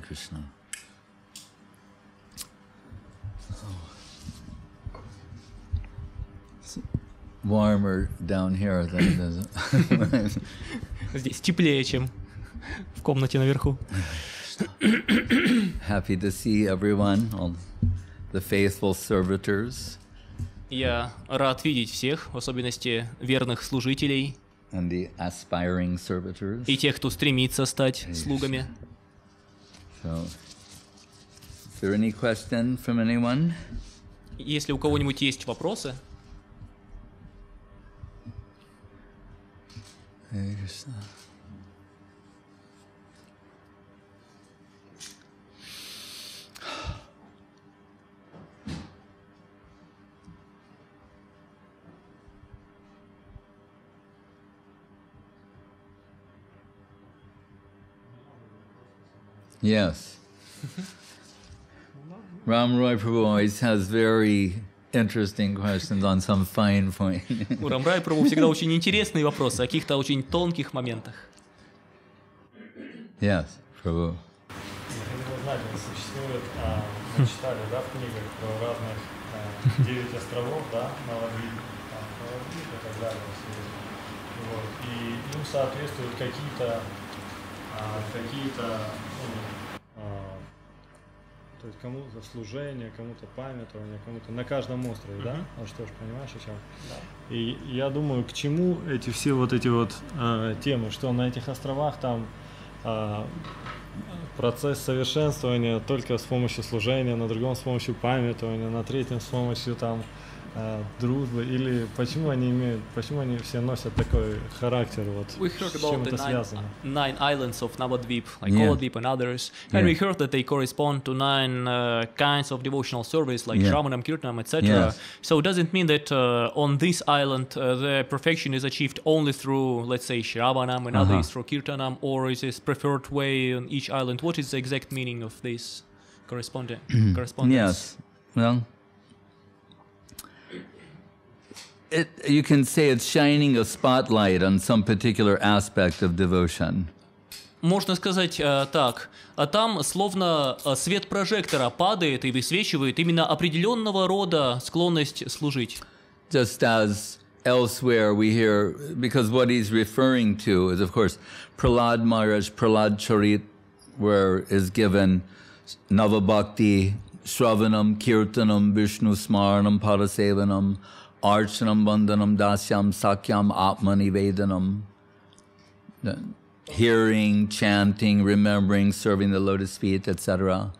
Кришна. warmer down here than it is. Здесь теплее, чем в комнате наверху. Happy to see everyone, all the faithful servitors. Я рад видеть всех, в особенности верных служителей. And the aspiring servitors. И тех, кто стремится стать слугами. So, is there any question from anyone? Если у кого-нибудь есть вопросы? Кришна. Yes. Ram Roy Prabhu always has very interesting questions on some fine point. У Рамрая Прабу всегда очень интересные вопросы о каких-то очень тонких моментах. Yes, Прабу. Существует, а, мы читали, да, в книгах про разных а, девять островов, да, Малавии, и так далее. Вот. И им соответствуют какие-то а, какие-то а, то есть кому-то служение, кому-то памятование, кому-то на каждом острове, uh-huh. да? А что ж, понимаешь, о чем? Да. И я думаю, к чему эти все вот эти вот э, темы, что на этих островах там э, процесс совершенствования только с помощью служения, на другом с помощью памятования, на третьем с помощью там Э, дружбы или почему они имеют, почему они все носят такой характер вот? We heard about the nine, uh, nine islands of Navadvip, like yeah. Oladvip and others, and yeah. we heard that they correspond to nine uh, kinds of devotional service like yeah. Kirtanam, etc. Yes. So it doesn't mean that uh, on this island uh, the perfection is achieved only through, let's say, Shravanam, and uh -huh. others uh-huh. through Kirtanam, or is this preferred way on each island? What is the exact meaning of this mm-hmm. correspondence? yes. Well it, you can say it's shining a spotlight on some particular aspect of devotion. Можно сказать э, так. А там словно э, свет прожектора падает и высвечивает именно определенного рода склонность служить. Just as elsewhere we hear, because what he's referring to is, of course, Pralad Maharaj, Pralad Charit, where is given Navabhakti, Shravanam, Kirtanam, Vishnu Smaranam, Parasevanam, Archanam Vandanam Dasyam Sakyam Atmanivedanam. Hearing, chanting, remembering, serving the lotus feet, etc.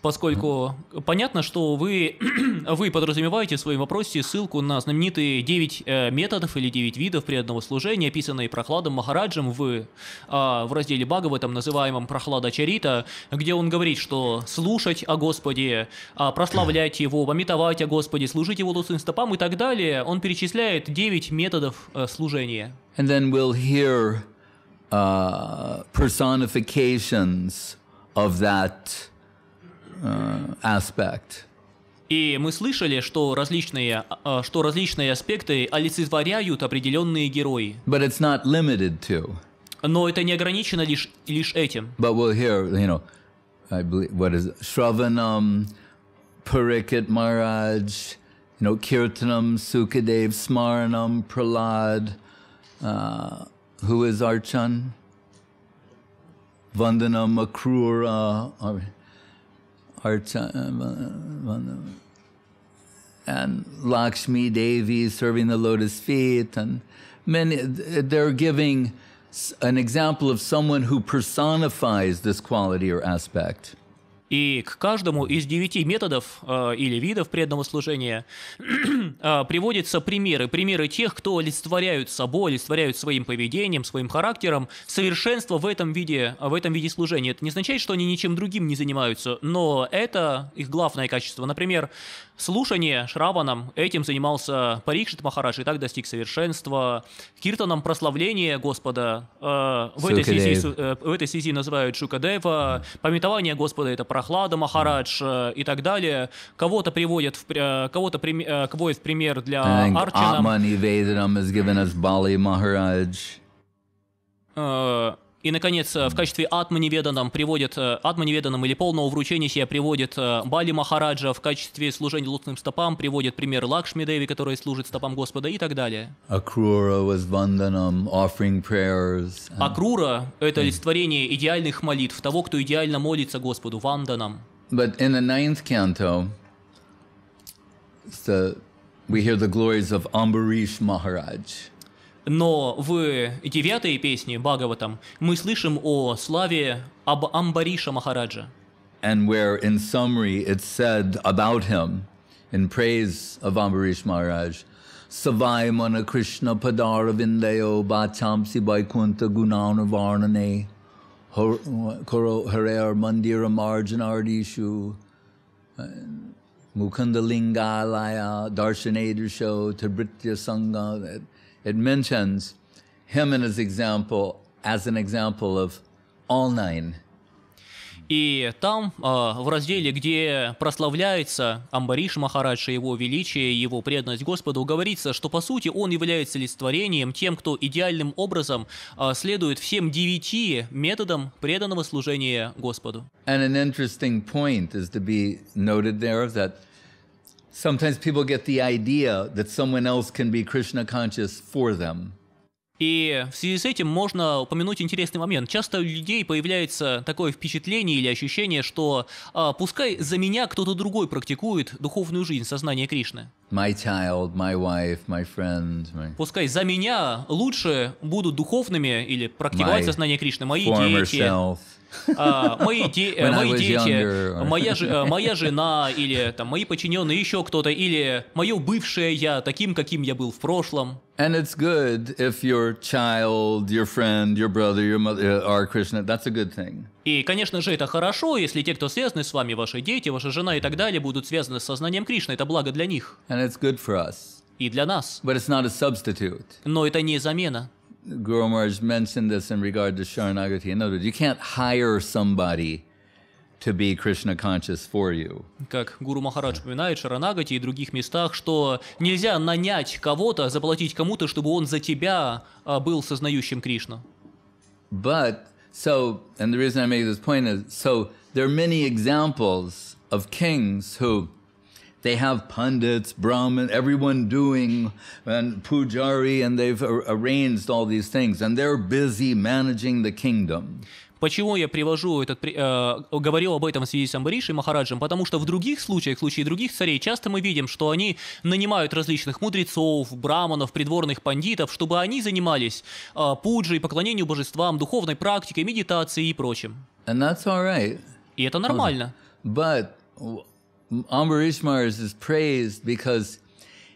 Поскольку понятно, что вы, вы подразумеваете в своем вопросе ссылку на знаменитые 9 э, методов или 9 видов преданного служения, описанные Прохладом Махараджем в, а, в разделе Бага, там называемом Прохлада Чарита, где он говорит, что слушать о Господе, а, прославлять Его, пометовать о Господе, служить Его лосым стопам и так далее. Он перечисляет 9 методов э, служения. And then we'll hear uh, personifications of that aspect. И мы слышали, что различные, что различные аспекты олицетворяют определенные герои. But it's not limited to. Но это не ограничено лишь, лишь этим. But we'll hear, you know, I believe, what is it? Shravanam, Parikit Maharaj, you know, Kirtanam, Sukadev, Smaranam, Pralad. Uh, who is Archan? Vandanam, Akrura. Uh, Archan, uh, and Lakshmi Devi serving the lotus feet, and many, they're giving an example of someone who personifies this quality or aspect. И к каждому из девяти методов э, или видов преданного служения э, приводятся примеры. Примеры тех, кто олицетворяют собой, олицетворяют своим поведением, своим характером совершенство в этом виде, в этом виде служения. Это не означает, что они ничем другим не занимаются, но это их главное качество. Например, слушание Шраваном, этим занимался Парикшит Махараш, и так достиг совершенства. Киртаном прославление Господа, э, в, этой связи, э, в этой связи называют Шукадева, пометование Господа – это Прохлада Махарадж э, и так далее. Кого-то приводят в, э, кого-то при, э, квоит в пример для Thank Арчина. Atman has given us Bali Maharaj. И, наконец, э, в качестве атманеведанам приводит, э, атманеведанам или полного вручения себя приводит э, Бали Махараджа, в качестве служения лотным стопам приводит пример Лакшми Деви, который служит стопам Господа и так далее. Акрура was vandanam, offering prayers. Акрура – это олицетворение идеальных молитв, того, кто идеально молится Господу, ванданам. But in the ninth canto, the, we hear the glories of Ambarish Maharaj. Но в девятой песне Бхагаватам мы слышим о славе об Амбариша Махараджа. And where in summary it's said about him, in praise of Ambarish Maharaja, Savai mana Krishna padaravindayo bachamsi vaikuntha gunana varnane koro harer mandira marjanardishu mukundalingalaya darshanadrisho tabritya sangha it mentions him and his example as an example of all nine. И там, э, в разделе, где прославляется Амбариш Махарадша, его величие, его преданность Господу, говорится, что по сути он является листворением тем, кто идеальным образом э, следует всем девяти методам преданного служения Господу. And an interesting point is to be noted there that Sometimes people get the idea that someone else can be Krishna conscious for them. И в связи с этим можно упомянуть интересный момент. Часто у людей появляется такое впечатление или ощущение, что а, пускай за меня кто-то другой практикует духовную жизнь, сознание Кришны. My child, my wife, my friend, my... Пускай за меня лучше будут духовными или практиковать my сознание Кришны мои дети, self а, мои, де, э, мои дети, younger. Э, моя, ж, э, моя жена или там, мои подчиненные, еще кто-то, или мое бывшее я, таким, каким я был в прошлом. And it's good if your child, your friend, your brother, your mother uh, are Krishna. That's a good thing. И, конечно же, это хорошо, если те, кто связаны с вами, ваши дети, ваша жена и так далее, будут связаны с сознанием Кришны. Это благо для них. And it's good for us. И для нас. But it's not a substitute. Но это не замена. Guru Maharaj mentioned this in regard to Sharanagati. In other words, you can't hire somebody to be Krishna conscious for you. Как Гуру Махарадж упоминает в Шаранагате и других местах, что нельзя нанять кого-то, заплатить кому-то, чтобы он за тебя был сознающим Кришну. But, so, and the reason I make this point is, so there are many examples of kings who They have pundits, Brahmin, everyone doing, and pujari, and they've arranged all these things, and they're busy managing the kingdom. Почему я привожу этот, э, говорил об этом в связи с Амбаришей Махараджем? Потому что в других случаях, в случае других царей, часто мы видим, что они нанимают различных мудрецов, браманов, придворных пандитов, чтобы они занимались э, пуджей, поклонению божествам, духовной практикой, медитацией и прочим. And that's all right. И это нормально. But Amber Ishmars is praised because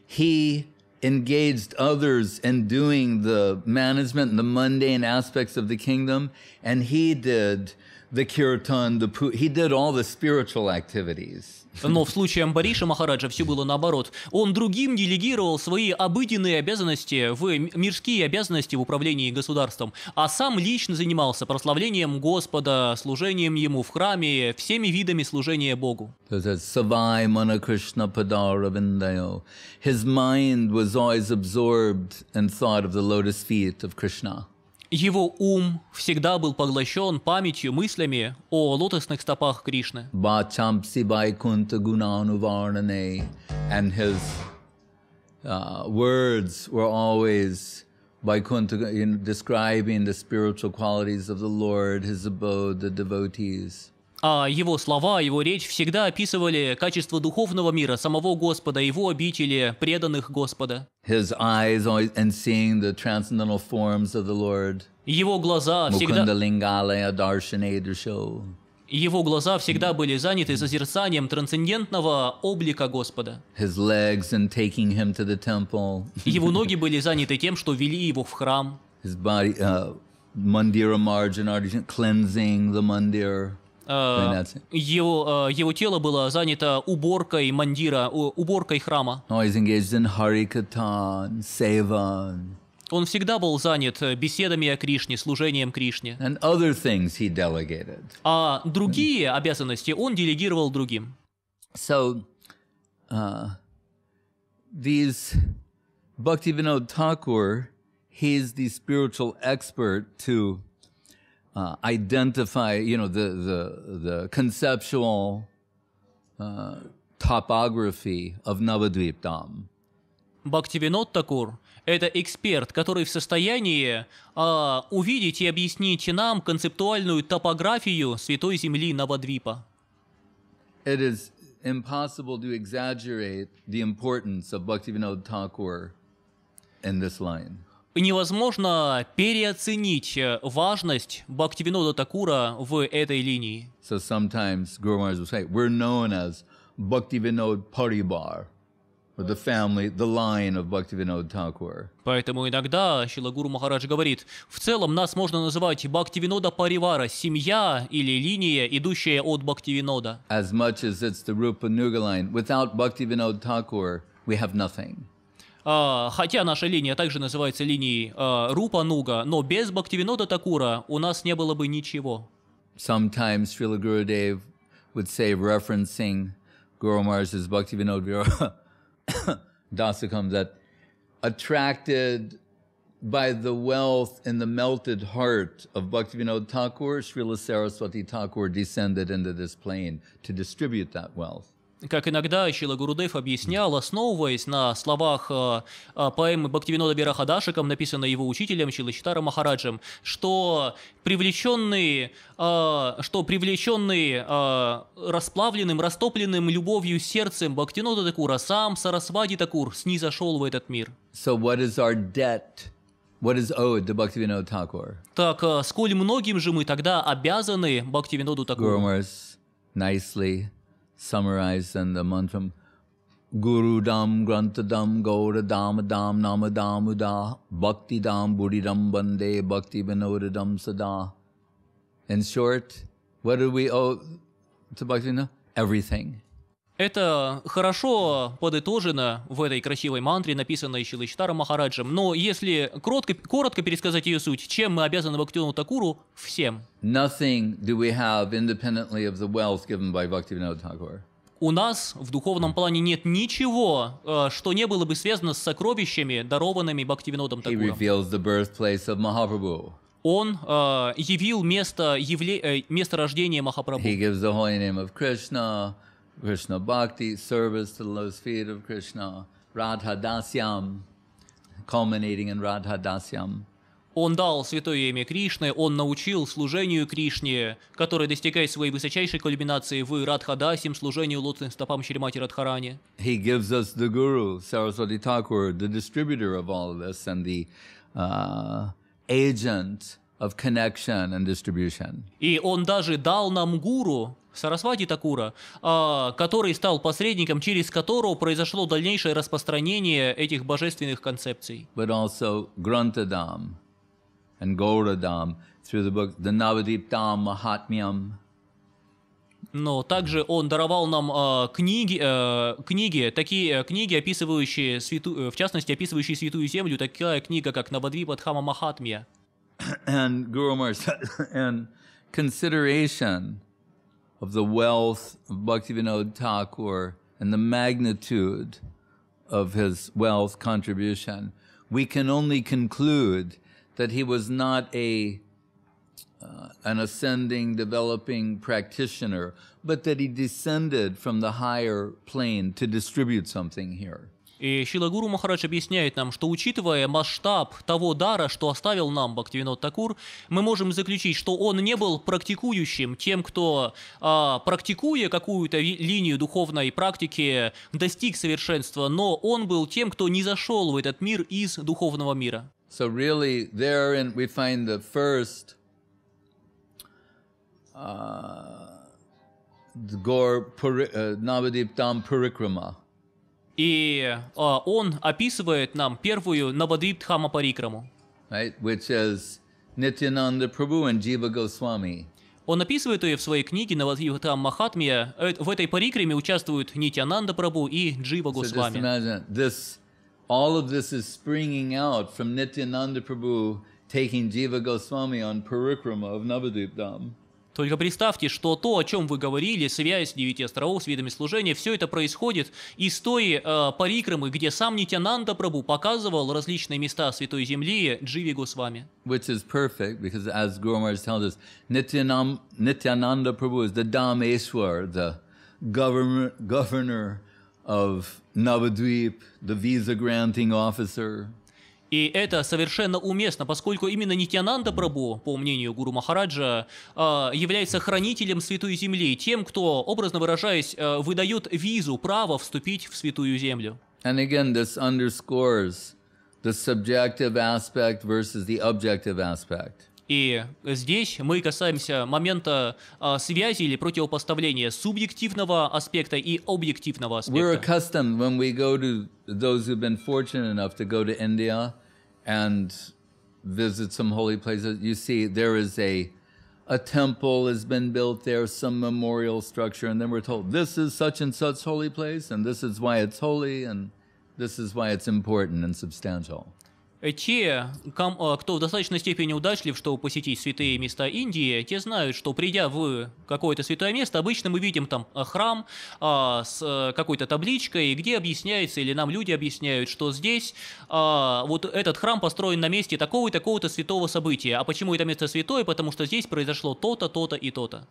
he engaged others in doing the management and the mundane aspects of the kingdom, and he did the kirtan, the pu- he did all the spiritual activities. Но в случае Амбариша Махараджа все было наоборот. Он другим делегировал свои обыденные обязанности, в мирские обязанности в управлении государством, а сам лично занимался прославлением Господа, служением Ему в храме, всеми видами служения Богу. His mind was always absorbed in thought of the lotus feet of Krishna. Его ум всегда был поглощен памятью, мыслями о лотосных стопах Кришны. And his uh, words were always Vaikuntha, describing the spiritual qualities of the Lord, his abode, the devotees. А его слова, его речь всегда описывали качество духовного мира, самого Господа, его обители, преданных Господа. His eyes and seeing the transcendental forms of the Lord. Его глаза всегда... Его глаза всегда были заняты созерцанием трансцендентного облика Господа. His legs taking him to the temple. Его ноги были заняты тем, что вели его в храм. His body, uh, mandira margin, cleansing the mandir. Э, его, э, его тело было занято уборкой мандира, уборкой храма. Oh, он всегда был занят э, беседами о Кришне, служением Кришне. А другие обязанности он делегировал другим. So, uh, these Bhaktivinoda Thakur, he's the spiritual expert to uh, identify, you know, the, the, the conceptual uh, topography of Navadvip Dham. Бхактивинод Такур – это эксперт, который в состоянии э, увидеть и объяснить нам концептуальную топографию Святой Земли Навадвипа. It is impossible to exaggerate the importance of Bhaktivinoda Thakur in this line невозможно переоценить э, важность Бхактивинода Такура в этой линии. So sometimes Guru Maharaj will say, we're known as Bhaktivinod Paribar, or the family, the line of Bhaktivinod Thakur. Поэтому иногда Шила Гуру Махарадж говорит, в целом нас можно называть Бхактивинода Паривара, семья или линия, идущая от Бхактивинода. As much as it's the Rupa Nuga line, without Bhaktivinod Thakur, we have nothing. Хотя наша линия также называется линией Рупа-Нуга, но без Бхактивинода Такура у нас не было бы ничего. Sometimes Srila Gurudev would say, referencing Guru Maharaj's Bhaktivinoda Vira Dasakam, that attracted by the wealth in the melted heart of Bhaktivinoda Thakur, Srila Saraswati Thakur descended into this plane to distribute that wealth как иногда Чила Гурудев объяснял, основываясь на словах э, э, поэмы Бхактивинода Бирахадашиком, написанной его учителем Чилачитара Махараджем, что привлеченные, э, что привлеченные расплавленным, растопленным любовью сердцем Бхактивинода Такура, сам Сарасвади Такур снизошел в этот мир. So what is our debt? What is owed to Bhaktivinoda Thakur? Так, сколь многим же мы тогда обязаны Бхактивиноду Такуру? Gurumars nicely summarized in the mantra, Guru Dam Grantadam Gaura Dam Dam Namadam Uda Bhakti Dam Buddhidam Bande Bhakti Vinodadam Sada. In short, what do we owe to Bhaktivinoda? Everything. Это хорошо подытожено в этой красивой мантре, написанной Шилычтаром Махараджем. Но если коротко, коротко пересказать ее суть, чем мы обязаны Бхактивину Такуру? Всем. Nothing do we have independently of the wealth given by Bhaktivinoda Thakur у нас в духовном плане нет ничего, э, что не было бы связано с сокровищами, дарованными Бхактивинодом Такуром. Он э, явил место, явле, э, место рождения Махапрабху. He gives the holy name of Krishna, Krishna Bhakti, service to the lotus feet of Krishna, Radha Dasyam, culminating in Radha Dasyam. Он дал святое имя Кришны, он научил служению Кришне, которое достигает своей высочайшей кульминации в Радхадасим, служению лотным стопам Шримати Радхарани. He gives us the Guru, Saraswati Thakur, the distributor of all of this and the uh, agent of connection and distribution. И он даже дал нам гуру, Сарасвати Такура, а, который стал посредником, через которого произошло дальнейшее распространение этих божественных концепций. But also and Gauradam through the book The Navadiptam Mahatmyam. Но также он даровал нам э, книги, э, книги, такие книги, описывающие святую, э, в частности, описывающие святую землю, такая книга, как Навадвипадхама Махатмия. And Guru Maharaj, and consideration of the wealth of Bhaktivinoda Thakur and the magnitude of his wealth contribution, we can only conclude that he was not a uh, an ascending, developing practitioner, but that he descended from the higher plane to distribute something here. И Шилагуру Махарадж объясняет нам, что учитывая масштаб того дара, что оставил нам Бхактивинод Такур, мы можем заключить, что он не был практикующим тем, кто, а, практикуя какую-то линию духовной практики, достиг совершенства, но он был тем, кто не зашел в этот мир из духовного мира. So really, therein we find the first uh, Gaur Puri, uh, Navadip Tam Purikrama. И э, он описывает нам первую Навадрипдхама Парикраму. Right, which is Nityananda Prabhu and Jiva Goswami. Он описывает ее в своей книге Навадрипдхам Махатмия. В этой парикраме участвуют Нитянанда Прабу и Джива Госвами. So just imagine, this, all of this is springing out from Nityananda Prabhu taking Jiva Goswami on Parikrama of Navadvip Dham. Только представьте, что то, о чем вы говорили, связь с девяти островов с видами служения, все это происходит из той э, парикрамы, где сам Нитянанда Прабу показывал различные места Святой Земли Дживи Госвами. Which is perfect, because as Guru Maharaj tells us, Nityanam, Nityananda Prabhu is the Dameshwar, the governor, governor of Navadvip, the visa granting officer. И это совершенно уместно, поскольку именно Нитянанда Прабу, по мнению Гуру Махараджа, а, является хранителем Святой Земли, тем, кто, образно выражаясь, а, выдает визу, право вступить в Святую Землю. And again, this underscores the subjective aspect versus the objective aspect. И здесь мы касаемся момента э, связи или противопоставления субъективного аспекта и объективного аспекта. We're accustomed when we go to those who've been fortunate enough to go to India and visit some holy places, you see there is a a temple has been built there, some memorial structure, and then we're told this is such and such holy place, and this is why it's holy, and this is why it's important and substantial. Э, те, э, кто в достаточной степени удачлив, чтобы посетить святые места Индии, те знают, что придя в какое-то святое место, обычно мы видим там э, храм а, с какой-то табличкой, где объясняется, или нам люди объясняют, что здесь а, вот этот храм построен на месте такого и такого-то святого события. А почему это место святое? Потому что здесь произошло то-то, то-то и то-то.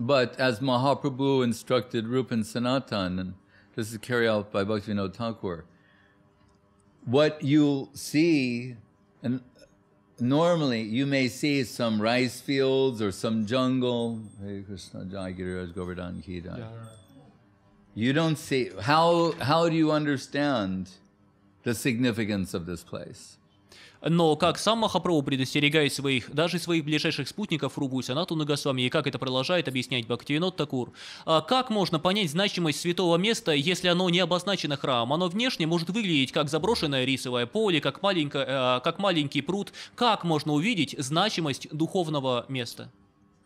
But as Mahaprabhu instructed Rupan Sanatan, and this is carried out by Bhaktivinoda Thakur, what you'll see, and normally you may see some rice fields or some jungle. You don't see how how do you understand the significance of this place? Но как сам Махапрабху, предостерегая своих, даже своих ближайших спутников, Рубу и Санату Нагасвами, и как это продолжает объяснять Бхактивинод Такур, а как можно понять значимость святого места, если оно не обозначено храмом? Оно внешне может выглядеть как заброшенное рисовое поле, как, маленькое, э, как маленький пруд. Как можно увидеть значимость духовного места?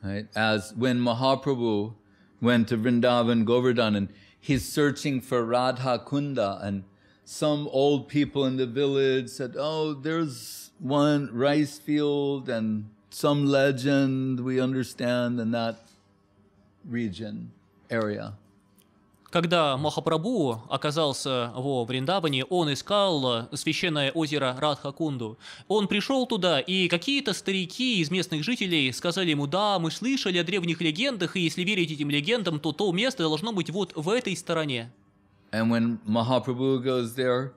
As when Mahaprabhu went to Vrindavan Govardhan and he's searching for Radha Kunda and some old people in the village said, Oh, there's one rice field and some legend we understand in that region, area. Когда Махапрабху оказался во Вриндаване, он искал священное озеро Радхакунду. Он пришел туда, и какие-то старики из местных жителей сказали ему, да, мы слышали о древних легендах, и если верить этим легендам, то то место должно быть вот в этой стороне. And when Mahaprabhu goes there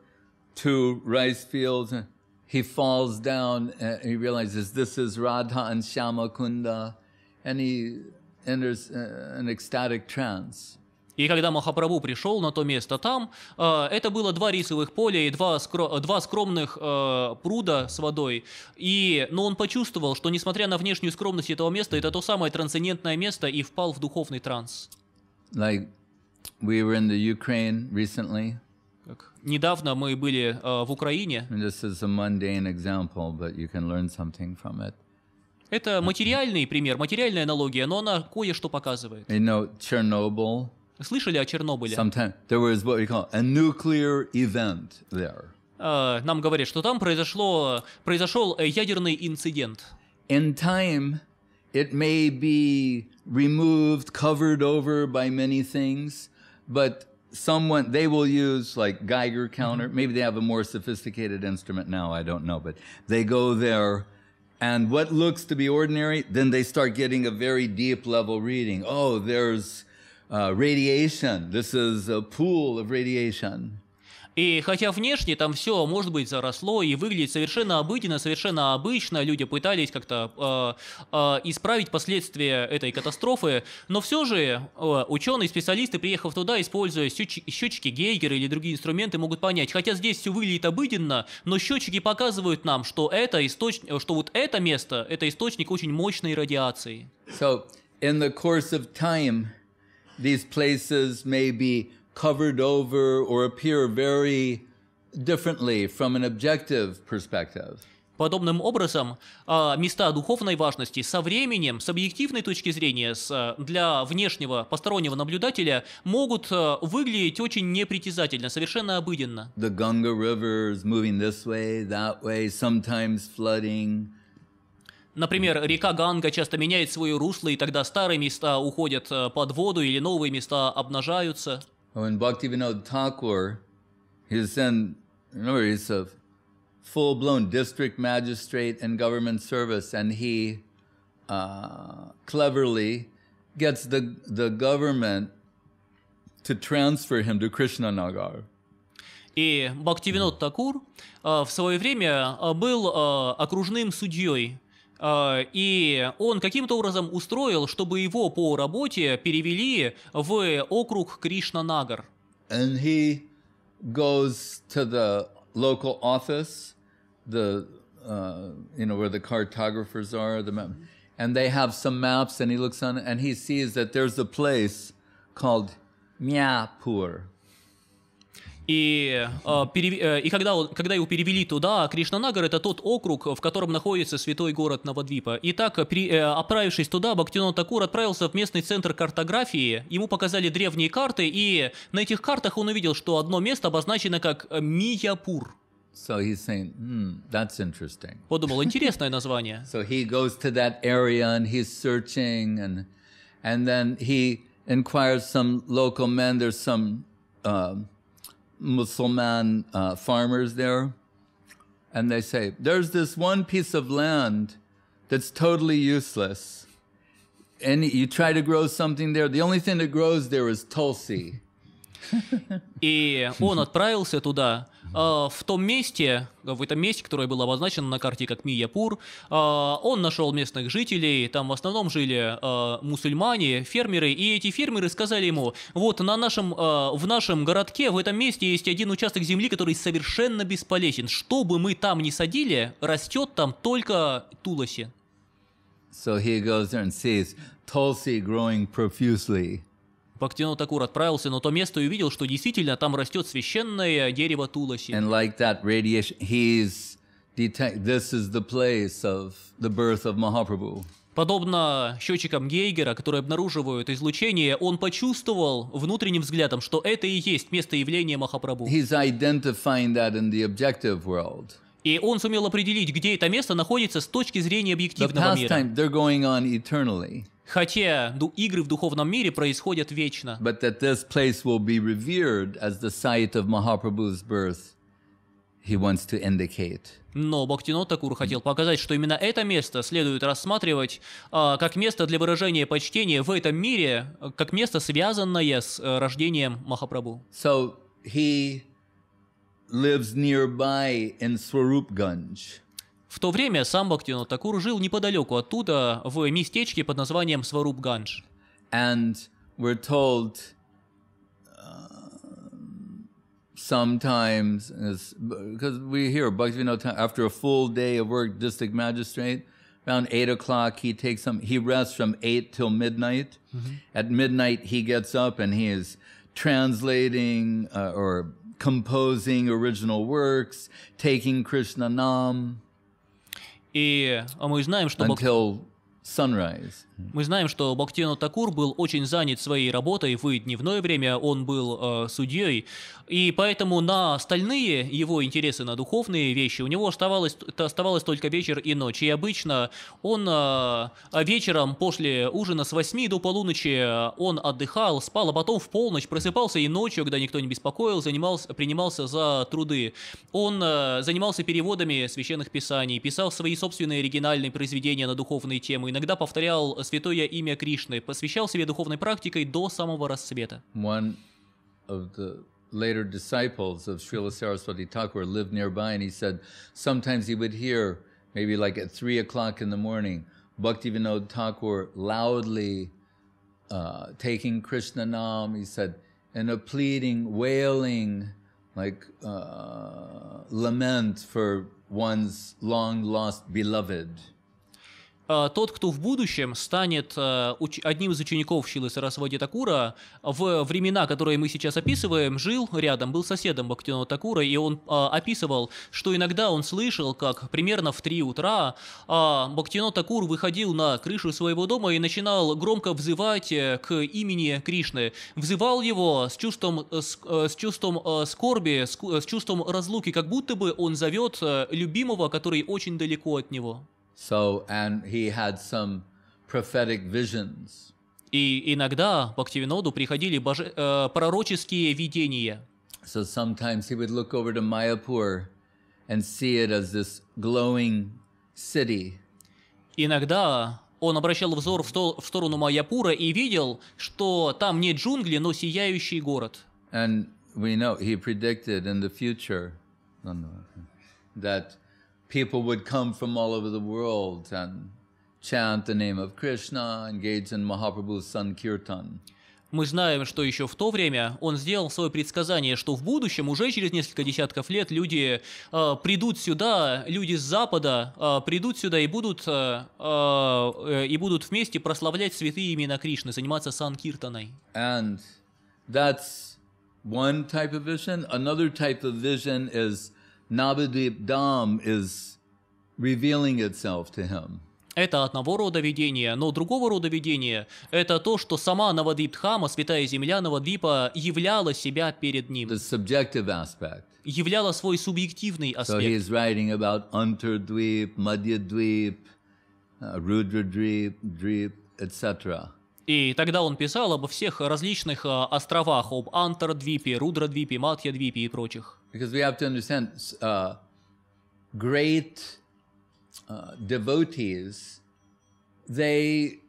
to rice fields, he falls down and he realizes this is Radha and Shamakunda, and he enters uh, an ecstatic trance. И когда Махапрабху пришел на то место там, э, это было два рисовых поля и два, скро, два скромных э, пруда с водой. И, но он почувствовал, что несмотря на внешнюю скромность этого места, это то самое трансцендентное место и впал в духовный транс. Like We were in the Ukraine recently. Недавно мы были uh, в Украине. This is a mundane example, but you can learn something from it. Это материальный пример, материальная аналогия, но она кое-что показывает. You know, Chernobyl. Слышали о Чернобыле? Sometime, there was what we call a nuclear event there. Uh, нам говорят, что там произошло, произошел ядерный инцидент. In time, it may be removed, covered over by many things. but someone they will use like Geiger mm-hmm. counter. Mm-hmm. Maybe they have a more sophisticated instrument now. I don't know, but they go there. And what looks to be ordinary, then they start getting a very deep level reading. Oh, there's uh, radiation. This is a pool of radiation. И хотя внешне там все, может быть, заросло и выглядит совершенно обыденно, совершенно обычно, люди пытались как-то э, э, исправить последствия этой катастрофы, но все же э, а, ученые, специалисты, приехав туда, используя счетчики, счетчики Гейгера или другие инструменты, могут понять, хотя здесь все выглядит обыденно, но счетчики показывают нам, что это источник, что вот это место, это источник очень мощной радиации. So, in the course of time, these places may be covered over or appear very differently from an objective perspective. Подобным образом, а, места духовной важности со временем, с объективной точки зрения, а, для внешнего постороннего наблюдателя могут а, выглядеть очень непритязательно, совершенно обыденно. The Ganga River is moving this way, that way, sometimes flooding. Например, река Ганга часто меняет свое русло, и тогда старые места уходят под воду или новые места обнажаются. When Bhaktivinoda Thakur, he's then, remember, he's a full blown district magistrate and government service, and he uh, cleverly gets the, the government to transfer him to Krishna Nagar. И Бхактивинод Такур э, в свое время э, был э, окружным судьей И он каким-то образом устроил, чтобы его по работе перевели в округ Кришнанагар. And he goes to the local office, the uh, you know where the cartographers are, the map, and they have some maps, and he looks on and he sees that there's a place called Myapur. И, э, перев... э, и когда, он, когда его перевели туда, Кришнанагар это тот округ, в котором находится святой город Навадвипа. И так, э, при, э, отправившись туда, Бхактинон Такур отправился в местный центр картографии. Ему показали древние карты, и на этих картах он увидел, что одно место обозначено как э, Мияпур. So he's saying, hmm, that's interesting. Подумал, интересное название. so he goes to that area and he's searching and and then he inquires some local men. There's some uh, Muslim uh, farmers there, and they say, There's this one piece of land that's totally useless. And you try to grow something there, the only thing that grows there is Tulsi. И он отправился туда, Э, в том месте, в этом месте, которое было обозначено на карте как Мияпур, э, он нашел местных жителей, там в основном жили э, мусульмане, фермеры, и эти фермеры сказали ему, вот на нашем, в нашем городке, в этом месте есть один участок земли, который совершенно бесполезен, что бы мы там ни садили, растет там только туласи. So he goes there and sees tulsi growing profusely. Бактино Такур отправился на то место и увидел, что действительно там растет священное дерево Туласи. And like that radiation, he's detect, this is the place of the birth of Mahaprabhu. Подобно счетчикам Гейгера, которые обнаруживают излучение, он почувствовал внутренним взглядом, что это и есть место явления Махапрабху. He's identifying that in the objective world. И он сумел определить, где это место находится с точки зрения объективного мира. Хотя игры в духовном мире происходят вечно. But that this place will be revered as the site of Mahaprabhu's birth. He wants to indicate. Но Бхактинот Такур хотел показать, что именно это место следует рассматривать а, как место для выражения почтения в этом мире, как место, связанное с а, рождением Махапрабху. So he lives nearby in Swarupganj. В то время сам Бхактивинод Такур жил неподалеку оттуда, в местечке под названием Сварупганж. And we're told sometimes, because we hear Bhaktivinoda, after a full day of work, district magistrate, around 8 o'clock, he takes some, he rests from 8 till midnight. Mm-hmm. At midnight, he gets up and he is translating uh, or composing original works, taking Krishna Nam. И а мы знаем, что... Until sunrise. Мы знаем, что Бактино Такур был очень занят своей работой в дневное время, он был э, судьей, и поэтому на остальные его интересы, на духовные вещи, у него оставалось, оставалось только вечер и ночь. И обычно он э, а вечером после ужина с 8 до полуночи э, он отдыхал, спал, а потом в полночь просыпался и ночью, когда никто не беспокоил, занимался, принимался за труды. Он э, занимался переводами священных писаний, писал свои собственные оригинальные произведения на духовные темы, иногда повторял святое имя Кришны, посвящал себе духовной практикой до самого One of the later disciples of Srila Saraswati Thakur lived nearby and he said sometimes he would hear, maybe like at 3 o'clock in the morning, Bhaktivinoda Thakur loudly uh, taking Krishna Nam, he said, in a pleading, wailing, like uh, lament for one's long lost beloved. Э, тот, кто в будущем станет э, одним из учеников Шилы Сарасвати Такура, в времена, которые мы сейчас описываем, жил рядом, был соседом Бхактина Такура, и он э, описывал, что иногда он слышал, как примерно в 3 утра Бхактина Такур выходил на крышу своего дома и начинал громко взывать к имени Кришны. Взывал его с чувством, с, с чувством скорби, с, с чувством разлуки, как будто бы он зовет любимого, который очень далеко от него. So, and he had some prophetic visions. И иногда Бхактивиноду приходили боже... э, пророческие видения. So sometimes he would look over to Mayapur and see it as this glowing city. Иногда он обращал взор в, сто... в сторону Майяпура и видел, что там не джунгли, но сияющий город. And we know he predicted in the future that people would come from all over the world and chant the name of Krishna, engage in Mahaprabhu's Sankirtan. Мы знаем, что еще в то время он сделал свое предсказание, что в будущем, уже через несколько десятков лет, люди э, придут сюда, люди с Запада э, придут сюда и будут, э, э, и будут вместе прославлять святые имена Кришны, заниматься Санкиртаной. And that's one type of vision. Another type of vision is Navadvip Dham is revealing itself to him. Это одного рода видение, но другого рода видение – это то, что сама Навадвипдхама, святая земля Навадвипа, являла себя перед ним. The subjective aspect. Являла свой субъективный аспект. So he's writing about Antardvip, Madhyadvip, uh, Rudradvip, etc. И тогда он писал обо всех различных а, островах, об Антардвипе, Рудрадвипе, Матьядвипе и прочих. because we have to understand uh, great uh, devotees, they,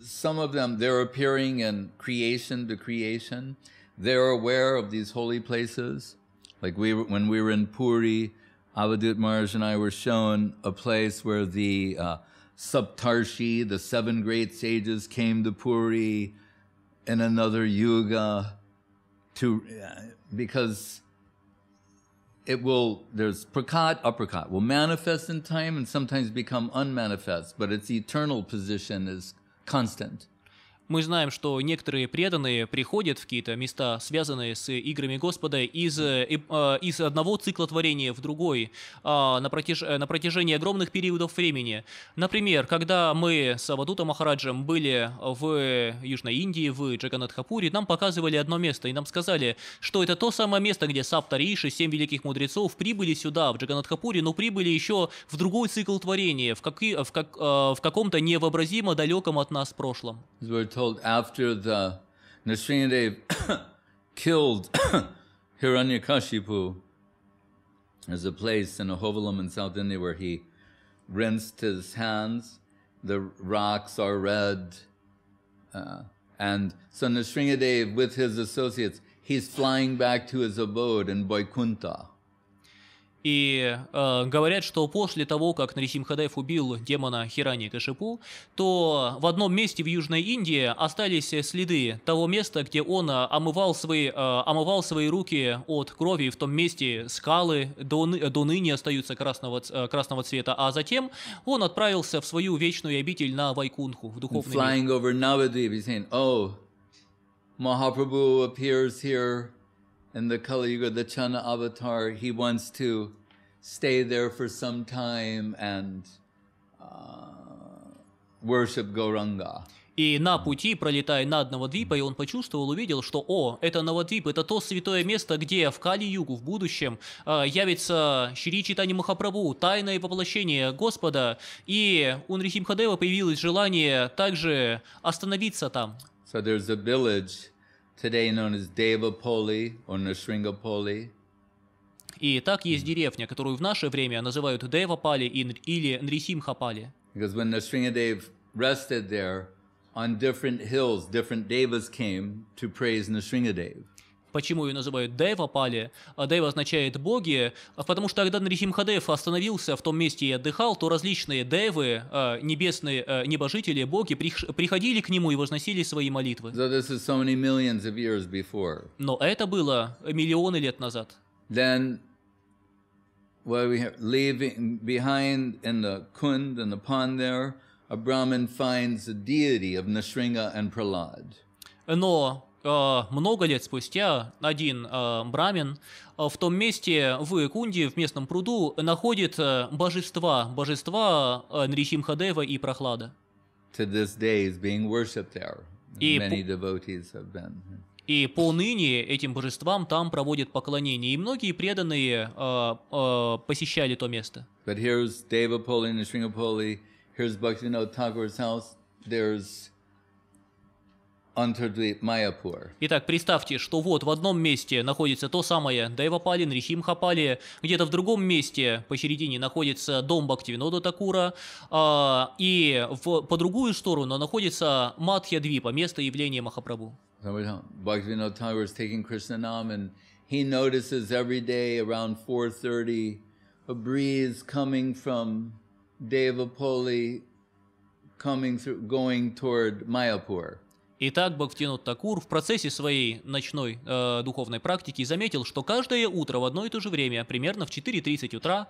some of them, they're appearing in creation to creation. They're aware of these holy places. Like we, when we were in Puri, Avadut Maharaj and I were shown a place where the uh, Saptarshi, the seven great sages, came to Puri in another yuga to, uh, because it will there's prakat uppercut will manifest in time and sometimes become unmanifest but its eternal position is constant Мы знаем, что некоторые преданные приходят в какие-то места, связанные с играми Господа, из, э, э, из одного цикла творения в другой а, на, протяж, э, на протяжении огромных периодов времени. Например, когда мы с Авадутом Махараджем были в Южной Индии, в Джаганатхапуре, нам показывали одно место, и нам сказали, что это то самое место, где Саптариши, семь великих мудрецов, прибыли сюда, в Джаганатхапуре, но прибыли еще в другой цикл творения, в, как, в, как, в каком-то невообразимо далеком от нас прошлом. told after the Nisringadev killed Hiranyakashipu, there's a place in Ahovalam in South India where he rinsed his hands. The rocks are red. Uh, and so Nisringadev, with his associates, he's flying back to his abode in Boykunta. И э, говорят, что после того, как нарисим Нарисимхадаев убил демона Хирани Кашипу, то в одном месте в Южной Индии остались э, следы того места, где он э, омывал свои, э, омывал свои руки от крови, и в том месте скалы до, до ныне остаются красного, э, красного цвета, а затем он отправился в свою вечную обитель на Вайкунху, в духовный мир in the Kali Yuga, the Chana avatar, he wants to stay there for some time and uh, worship Gauranga. И на пути, пролетая над Навадвипой, он почувствовал, увидел, что «О, это Навадвип, это то святое место, где в Кали-Югу в будущем э, явится Шри Читани Махапрабху, тайное воплощение Господа». И у Нрисимхадева появилось желание также остановиться там. So there's a village today known as Devapoli or Nisringapoli. И так есть деревня, которую в наше время называют Девапали или Нрисимхапали. Because when Nisringadev rested there, on different hills, different devas came to praise Nisringadev. Почему ее называют Дева Пали? А Дева означает боги, а потому что когда Нарисим Хадев остановился в том месте и отдыхал, то различные девы, а, небесные небожители, боги приходили к нему и возносили свои молитвы. Но это было миллионы лет назад. Then what we have leaving behind in the kund and the pond there, a Brahmin finds the deity of Nisringa and Pralad. Но Э, много лет спустя один э, брамин э, в том месте в Кунде, в местном пруду, находит божества, божества Нрисимхадева и Прохлада. To this day is being worshipped there. И Many devotees have been. И поныне этим божествам там проводят поклонение, и многие преданные э, э, посещали то место. But here's Devapoli, Nisringapoli, here's Bhaktivinoda Thakur's house, there's Итак, представьте, что вот в одном месте находится то самое Дайвапалин, Рихимхапали, где-то в другом месте посередине находится дом Бхактивинода Такура, а, и в, по другую сторону находится Матхья Двипа, место явления Махапрабху. he notices every day around 4.30 a breeze coming from Devapoli coming through, going toward Mayapur. И так Бхактинот Такур в процессе своей ночной э, духовной практики заметил, что каждое утро в одно и то же время, примерно в 4.30 утра,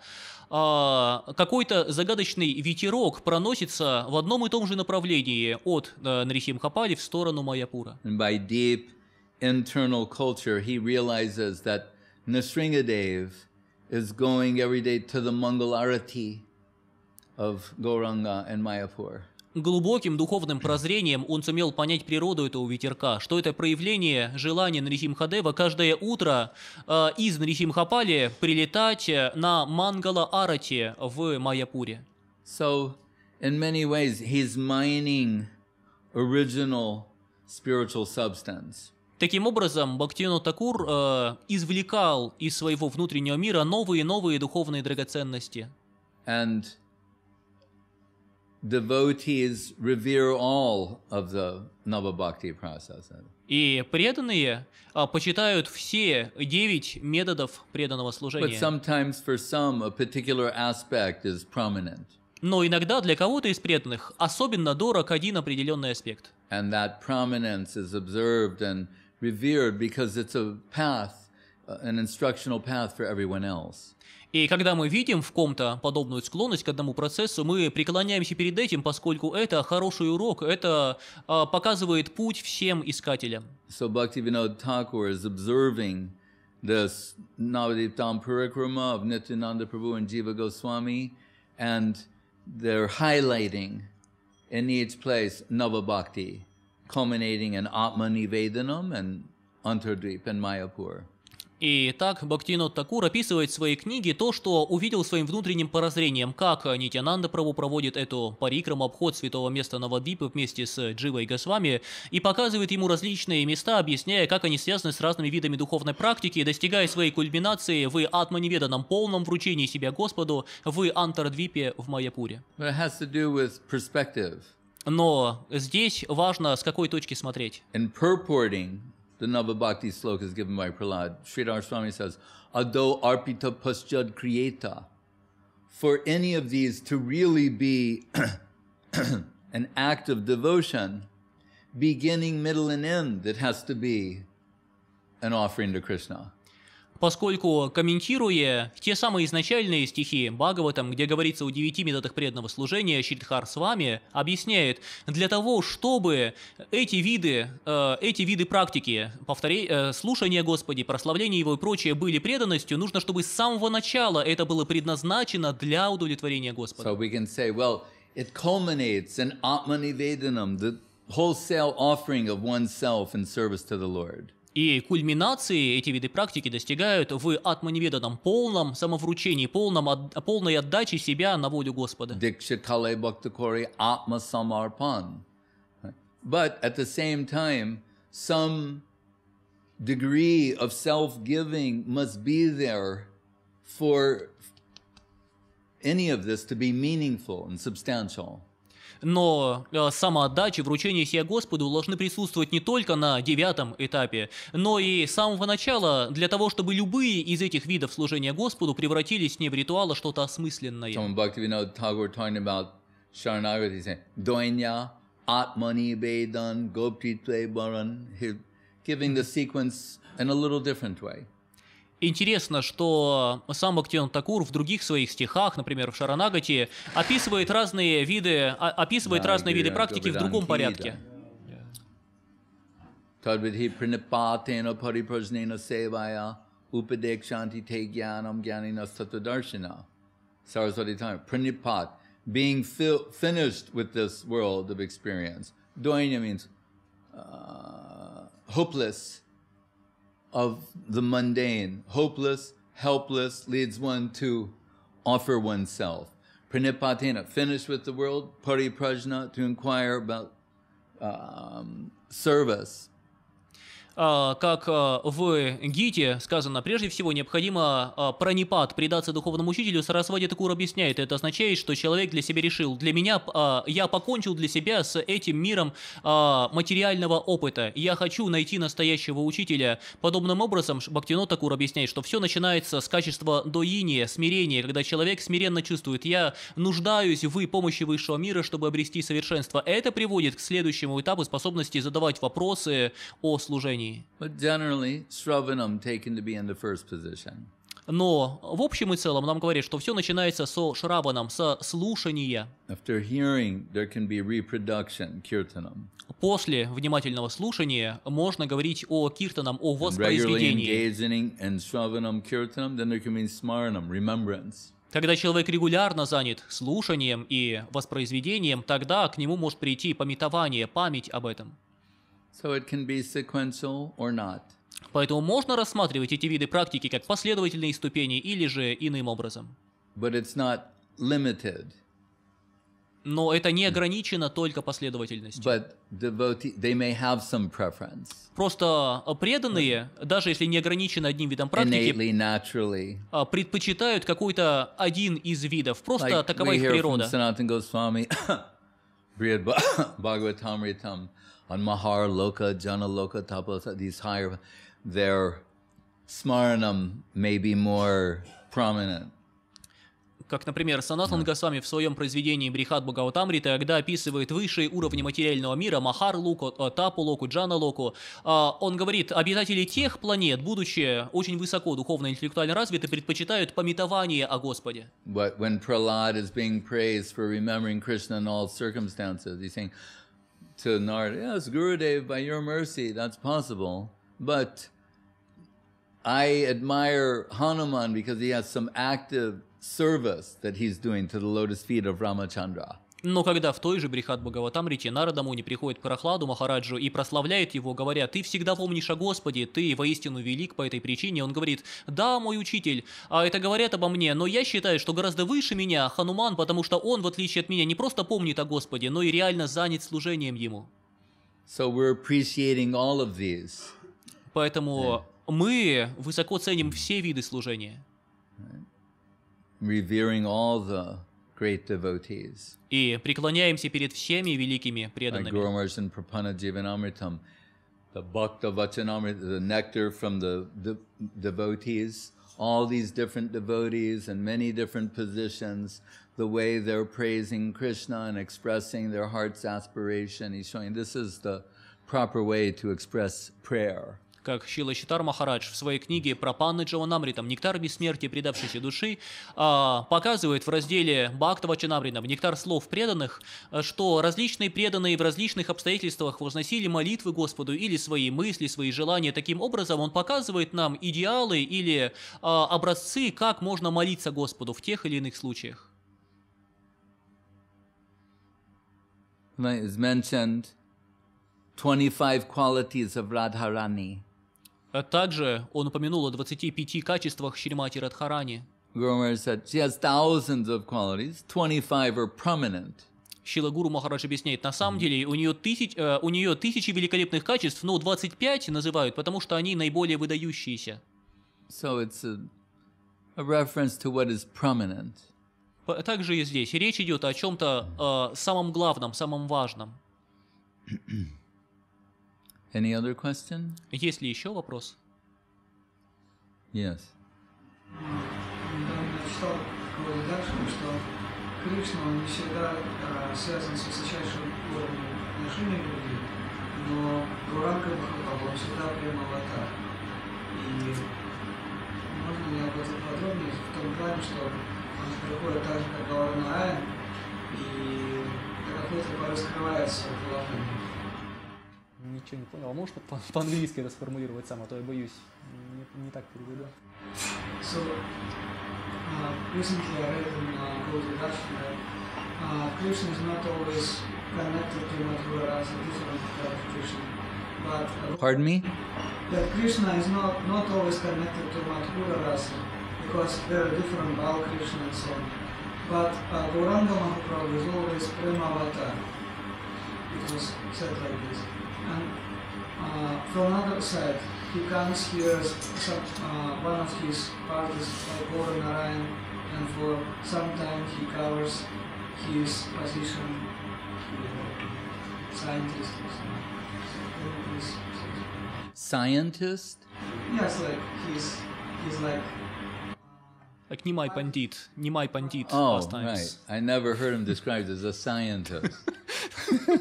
э, какой-то загадочный ветерок проносится в одном и том же направлении от э, Нарисимхапали в сторону Майяпура. by deep internal culture, he realizes that Nisringadev is going every day to the Mangalarati of Goranga and Mayapur. Глубоким духовным прозрением он сумел понять природу этого ветерка, что это проявление желания Нарисимхадева каждое утро э, из Нарисимхапали прилетать э, на Мангала-Арати в Майяпуре. So, in many ways, he's mining original spiritual substance. Таким образом, Бхактивинод Такур э, извлекал из своего внутреннего мира новые и новые духовные драгоценности. And devotees revere all of the Navabhakti process. И преданные почитают все девять методов преданного служения. But sometimes for some a particular aspect is prominent. Но иногда для кого-то из преданных особенно дорог один определенный аспект. And that prominence is observed and revered because it's a path, uh, an instructional path for everyone else. И когда мы видим в ком-то подобную склонность к одному процессу, мы преклоняемся перед этим, поскольку это хороший урок, это э, показывает путь всем искателям. So Bhaktivinoda Thakur is observing this Navaditam Parikrama of Nityananda Prabhu and Jiva Goswami, and they're highlighting in each place Navabhakti, culminating in Atmanivedanam and Antardvip and Mayapur. И так Бхактино Такур описывает в своей книге то, что увидел своим внутренним прозрением, как Нитянанда Прабу проводит эту парикрам обход святого места Навадипы вместе с Дживой Госвами и показывает ему различные места, объясняя, как они связаны с разными видами духовной практики, достигая своей кульминации в атманеведанном полном вручении себя Господу в Антардвипе в Майяпуре. Но здесь важно, с какой точки смотреть. The Navabhakti sloka is given by Prahlad. Sridhar Swami says, Ado arpita paschad kriyeta. For any of these to really be an act of devotion, beginning, middle, and end, it has to be an offering to Krishna. поскольку комментируя те самые изначальные стихи Бхагаватам, где говорится о девяти методах преданного служения, Шридхар с вами объясняет, для того, чтобы эти виды, э, эти виды практики, повторей, э, слушание Господи, прославление Его и прочее были преданностью, нужно, чтобы с самого начала это было предназначено для удовлетворения Господа. So we can say, well, it culminates in Atmanivedanam, the wholesale offering of oneself in service to the Lord. И кульминации эти виды практики достигают в атманеведанном полном самовручении, полном от, полной отдаче себя на волю Господа. But at the same time, some degree of self-giving must be there for any of this to be meaningful and substantial но э, самоотдача, вручение себя Господу должны присутствовать не только на девятом этапе, но и с самого начала, для того, чтобы любые из этих видов служения Господу превратились не в ритуал, а что-то осмысленное. Giving the sequence in a little different way. Интересно, что сам Актион Такур в других своих стихах, например, в Шаранагате, описывает разные виды, описывает разные виды практики в другом порядке. Tadvidhi prinipatena pariprajnena sevaya upadekshanti te jnanam jnanina satadarshina. Saraswati Thakur, prinipat, being fi- finished with this world of experience. Doinya means uh, hopeless. of the mundane, hopeless, helpless, leads one to offer oneself. Pranipatena, finish with the world. Pariprajna, to inquire about um, service. А, как а, в Гите сказано, прежде всего необходимо а, пронипад, предаться духовному учителю. Сарасвати Такур объясняет, это означает, что человек для себя решил, для меня, я покончил для себя с этим миром материального опыта, я хочу найти настоящего учителя. Подобным образом Бхактино Такур объясняет, что все начинается с качества доини, смирения, когда человек смиренно чувствует, я нуждаюсь в помощи высшего мира, чтобы обрести совершенство. Это приводит к следующему этапу способности задавать вопросы о служении. But generally, Sravanam taken to be in the first position. Но в общем и целом нам говорит, что все начинается со шрабаном, со слушания. After hearing, there can be reproduction, kirtanam. После внимательного слушания можно говорить о киртанам, о воспроизведении. Когда человек регулярно занят слушанием и воспроизведением, тогда к нему может прийти пометование, память об этом. So it can be sequential or not. Поэтому можно рассматривать эти виды практики как последовательные ступени или же иным образом. But it's not limited. Но это не ограничено только последовательностью. But devotee, they may have some preference. Просто преданные, даже если не ограничены одним видом практики, а, предпочитают какой-то один из видов. Просто like такова их природа. on Mahar, Loka, Janaloka, Tapasa, these higher, their smaranam may be more prominent. Как, например, Санатан Госвами в своем произведении Брихат Бхагаватамрита, когда описывает высшие уровни материального мира, Махар луку э, Тапу Локу, Джана Локу, а, он говорит, обитатели тех планет, будучи очень высоко духовно интеллектуально развиты, предпочитают пометование о Господе. But when Prahlad is being praised for remembering Krishna in all circumstances, he's saying, to Narada, yes, Gurudev, by your mercy, that's possible, but I admire Hanuman because he has some active service that he's doing to the lotus feet of Ramachandra. Но когда в той же Брихат Бхагаватамрите не приходит к Прохладу Махараджу и прославляет его, говоря «Ты всегда помнишь о Господе, ты воистину велик по этой причине», он говорит «Да, мой учитель, а это говорят обо мне, но я считаю, что гораздо выше меня Хануман, потому что он, в отличие от меня, не просто помнит о Господе, но и реально занят служением Ему». So we're all of these. Поэтому right. мы высоко ценим все виды служения. Right. Revering all the great devotees. И преклоняемся перед всеми великими преданными. the Bhakta the nectar from the, the devotees, all these different devotees in many different positions, the way they're praising Krishna and expressing their heart's aspiration. He's showing this is the proper way to express prayer. как Шила Читар Махарадж в своей книге про Панны Джаванамритам «Нектар бессмертия предавшейся души» а, показывает в разделе Бхактава Чинамринам «Нектар слов преданных», э, что различные преданные в различных обстоятельствах возносили молитвы Господу или свои мысли, свои желания. Таким образом, он показывает нам идеалы или а, образцы, как можно молиться Господу в тех или иных случаях. is mentioned 25 qualities of Radharani. А также он упомянул о 25 качествах Шримати Радхарани. Шила Гуру Махарадж объясняет, на самом деле у нее, тысяч, э, у нее тысячи великолепных качеств, но 25 называют, потому что они наиболее выдающиеся. So it's a, a reference to what is prominent. Также и здесь речь идет о чем-то э, самом главном, самом важном. Any other question? Есть ли еще вопрос? Yes. Читал какой-то дальше, что Кришна, он не всегда э, связан с высочайшим уровнем отношений людей, но Гуранга Махапрабху, он всегда прямо аватар. И можно ли об этом подробнее, в том плане, что он приходит так же, как Гаварна Айн, и до какой-то поры скрывается в голове ничего не понял. Можешь по-английски это сформулировать сам, а то я боюсь, не, не так переведу. So, uh, uh, Pardon me? That Krishna is not, not always connected to Madhura Rasa because there are different Bal Krishna and so on. But uh, Gauranga Mahaprabhu is always Prema Avatar. It was said like this. And uh, from another side, he comes here some, uh, one of his parties for Gora Narayan, and for some time he covers his position scientist Scientist? Yes, like he's he's like like Nimai Pandit, Nimai Pandit oh, last times. Right. I never heard him described as a scientist. you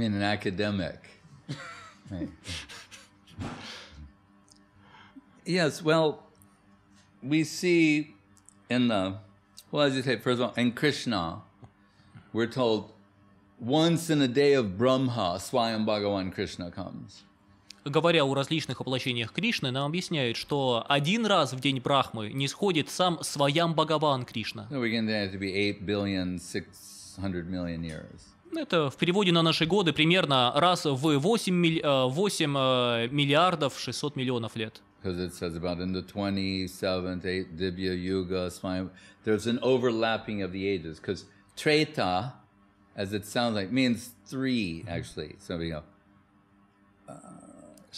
mean an academic? Right. Yes, well, we see in the, well, as you say, first of all, in Krishna, we're told once in a day of Brahma, Swayam Bhagavan Krishna comes. говоря о различных воплощениях Кришны, нам объясняют, что один раз в день Брахмы не сходит сам своям Бхагаван Кришна. Ну, это в переводе на наши годы примерно раз в 8, милли... 8 миллиардов 600 миллионов лет. because as it sounds like, means three mm-hmm. actually. So we go. Uh,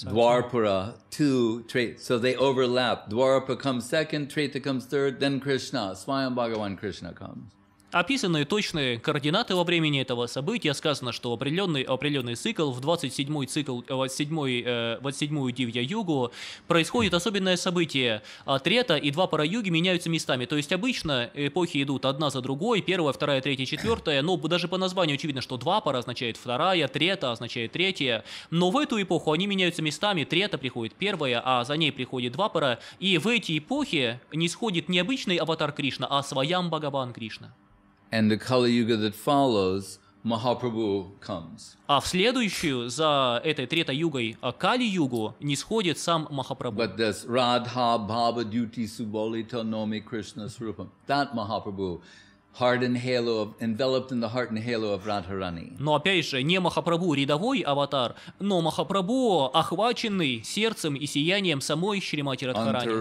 Dwarpara, two traits. So they overlap. Dwarpara comes second, Traita comes third, then Krishna. Swayam Bhagavan Krishna comes. Описаны точные координаты во времени этого события. Сказано, что определенный, определенный цикл в 27-й цикл, 27-ю 27 дивья югу происходит особенное событие. Трета и два пара юги меняются местами. То есть обычно эпохи идут одна за другой, первая, вторая, третья, четвертая. Но даже по названию очевидно, что два пара означает вторая, трета означает третья. Но в эту эпоху они меняются местами. Трета приходит первая, а за ней приходит два пара. И в эти эпохи не сходит не обычный аватар Кришна, а своям Бхагаван Кришна. and the Kali Yuga that follows, Mahaprabhu comes. А в следующую за этой третьей югой э, Кали югу не сходит сам Махапрабху. But this Radha Bhava duty Subolita Nomi Krishna Srupam. That Mahaprabhu Но опять же, не Махапрабху рядовой аватар, но Махапрабху охваченный сердцем и сиянием самой Шримати Радхарани.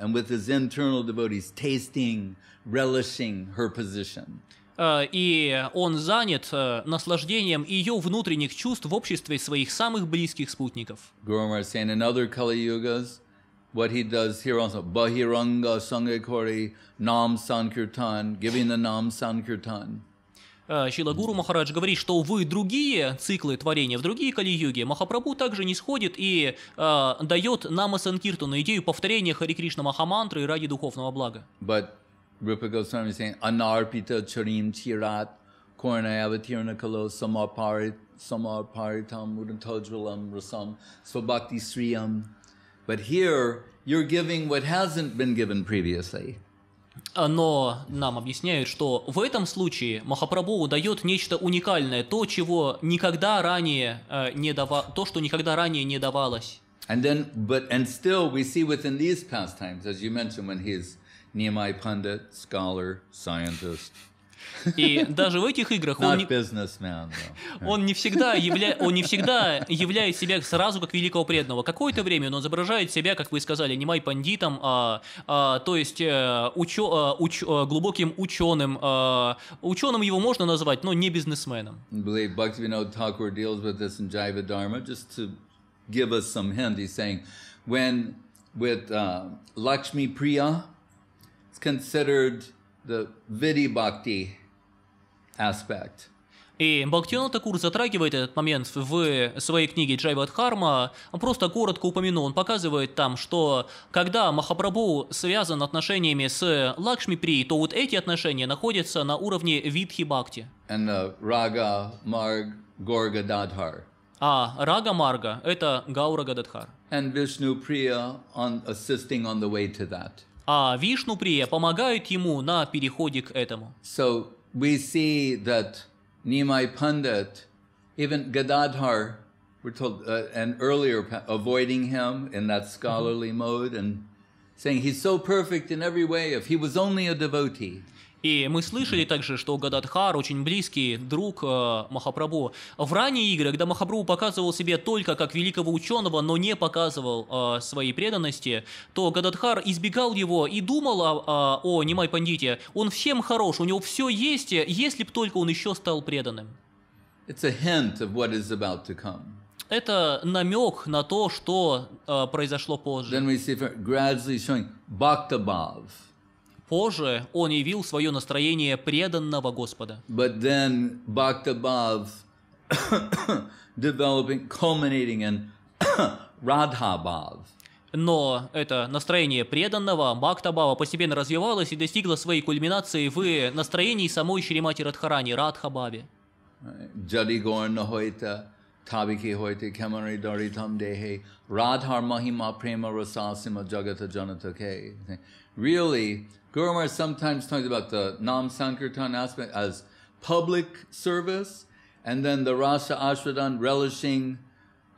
and with his internal э, и он занят э, наслаждением ее внутренних чувств в обществе своих самых близких спутников. Guru saying in other what he does here also, Bahiranga Sangakori Nam Sankirtan, giving the Nam Sankirtan. Шилагуру Махарадж говорит, что, увы, другие циклы творения в другие Кали-юги Махапрабху также не сходит и э, дает Нама Санкиртану идею повторения Хари Кришна Махамантры ради духовного блага. But Rupa Goswami is saying, Anarpita Charim Chirat Kornayavatirna Kalo Samaparit Samaparitam Udantajvalam Rasam Svabhakti Sriyam But here, you're giving what hasn't been given previously. Но нам объясняют, что в этом случае Махапрабху дает нечто уникальное, то, чего никогда ранее э, не дава, то, что никогда ранее не давалось. And then, but and still, we see within these pastimes, as you mentioned, when he's Nehemiah Pandit, scholar, scientist. И даже в этих играх он не, он не всегда явля, он не всегда являет себя сразу как великого преданного. Какое-то время он изображает себя, как вы сказали, не май пандитом, а, а, то есть э, учё, э, уч, э, глубоким ученым. А, ученым его можно назвать, но не бизнесменом. with uh, Lakshmi Priya, it's considered the Vidi Bhakti aspect. И Бхактивинод Такур затрагивает этот момент в своей книге Джайвадхарма, просто коротко упомяну, он показывает там, что когда Махапрабху связан отношениями с Лакшми При, то вот эти отношения находятся на уровне Видхи Бхакти. And the Raga Marg Gorga Dadhar. А Рага Марга – это Гаура Гададхар. And Vishnu Priya on assisting on the way to that. А Вишну Прия ему на переходе к этому. So we see that Nimai Pandit, even Gadadhar, we're told, uh, and earlier avoiding him in that mm-hmm. scholarly mode and saying he's so perfect in every way if he was only a devotee. И мы слышали также, что Гададхар очень близкий друг э, Махапрабху. В ранние игры, когда Махапрабху показывал себя только как великого ученого, но не показывал э, своей преданности, то Гададхар избегал его и думал о, о, о Нимай Пандите. Он всем хорош, у него все есть, если бы только он еще стал преданным. It's a hint of what is about to come. Это намек на то, что э, произошло позже. Then we see Позже он явил свое настроение преданного Господа. But then developing, culminating in Но это настроение преданного Бхактабава постепенно развивалось и достигло своей кульминации в настроении самой Шримати Радхарани, Радхабаве. Really, Guru Maharaj sometimes talks about the Nam Sankirtan aspect as public service, and then the Rasa Ashwadan, relishing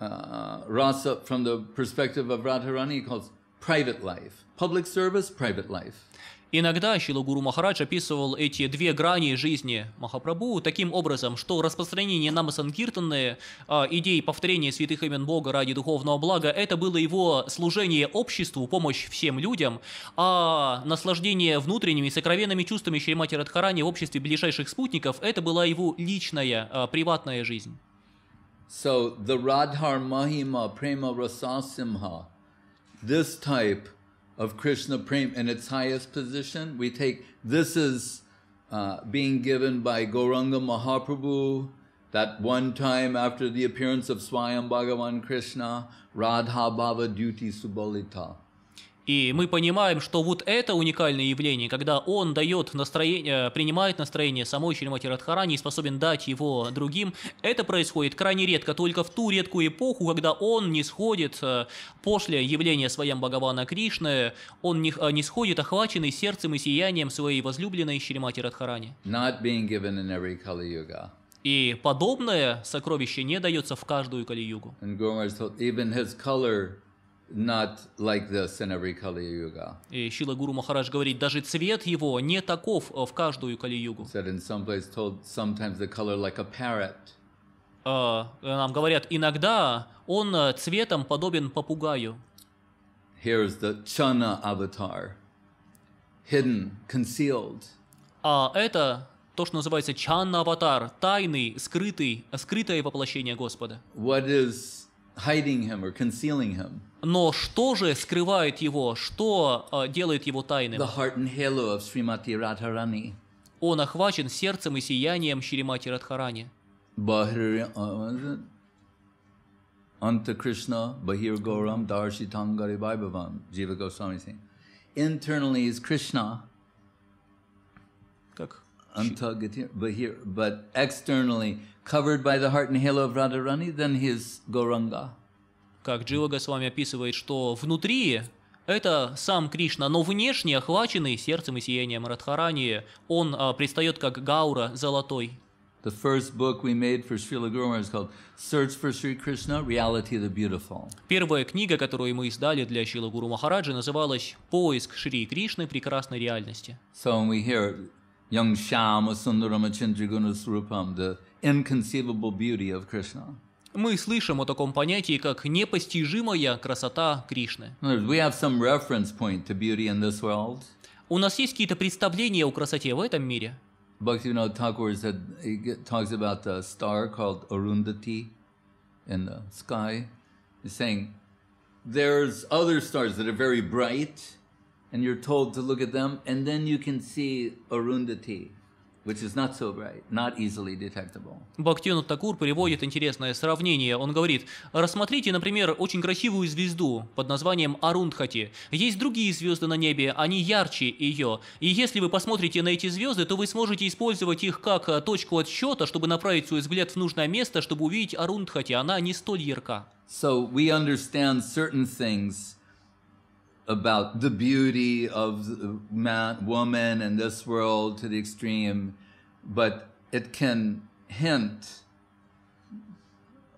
uh, Rasa from the perspective of Radharani, he calls private life. Public service, private life. Иногда Шилагуру Махарадж описывал эти две грани жизни Махапрабху таким образом, что распространение Намасангиртаны, а, идей повторения святых имен Бога ради духовного блага, это было его служение обществу, помощь всем людям, а наслаждение внутренними сокровенными чувствами Шримати Радхарани в обществе ближайших спутников, это была его личная, а, приватная жизнь. So the Radhar Mahima Prema Rasasimha, this type of Krishna Prem in its highest position. We take this is uh, being given by Goranga Mahaprabhu that one time after the appearance of Swayam Bhagavan Krishna, Radha Bhava duty Subalita. И мы понимаем, что вот это уникальное явление, когда он дает настроение, э, принимает настроение самой Шримати Радхарани и способен дать его другим, это происходит крайне редко, только в ту редкую эпоху, когда он не сходит э, после явления своем Бхагавана Кришны, он не, э, не сходит охваченный сердцем и сиянием своей возлюбленной Шримати Радхарани. Not being given in every Kali Yuga. И подобное сокровище не дается в каждую Кали-югу not like this in every Kali Yuga. И Шила Гуру Махарадж говорит, даже цвет его не таков э, в каждую Кали Югу. Said in some place told sometimes the color like a parrot. Uh, нам говорят, иногда он цветом подобен попугаю. Here's the Chana avatar, hidden, concealed. А это то, что называется Чанна аватар, тайный, скрытый, скрытое воплощение Господа. What is hiding him or concealing him. Но что же скрывает его, что э, делает его тайным? The heart and halo of Srimati Radharani. Он охвачен сердцем и сиянием Шримати Радхарани. Bahir, uh, Anta Krishna, Bahir Goram, Darshitangari Vaibhavam, Jiva Goswami Singh. Internally is Krishna. Как? untargeted, but here, but externally covered by the heart and halo of Radharani, then he Goranga. Как Джива Госвами описывает, что внутри это сам Кришна, но внешне охваченный сердцем и сиянием Радхарани, он а, предстает как Гаура золотой. The first book we made for Srila Guru Maharaj is called Search for Sri Krishna, Reality of the Beautiful. Первая книга, которую мы издали для Шрила Гуру Махараджи, называлась «Поиск Шри Кришны прекрасной реальности». So when we hear Yang Shama Sundaramachandrigunasrupam, the inconceivable beauty of Krishna. Мы слышим о таком понятии, как непостижимая красота Кришны. We have some reference point to beauty in this world. У нас есть какие-то представления о красоте в этом мире. Bhaktivinoda Thakur said, he talks about a star called Arundhati in the sky. He's saying, there's other stars that are very bright, and you're told to look at them, and then you can see Arundhati, which is not so bright, not easily detectable. Бхактивинод Такур приводит интересное сравнение. Он говорит, рассмотрите, например, очень красивую звезду под названием Арундхати. Есть другие звезды на небе, они ярче ее. И если вы посмотрите на эти звезды, то вы сможете использовать их как э, точку отсчета, чтобы направить свой взгляд в нужное место, чтобы увидеть Арундхати. Она не столь ярка. So we understand certain things about the beauty of man, woman and this world to the extreme, but it can hint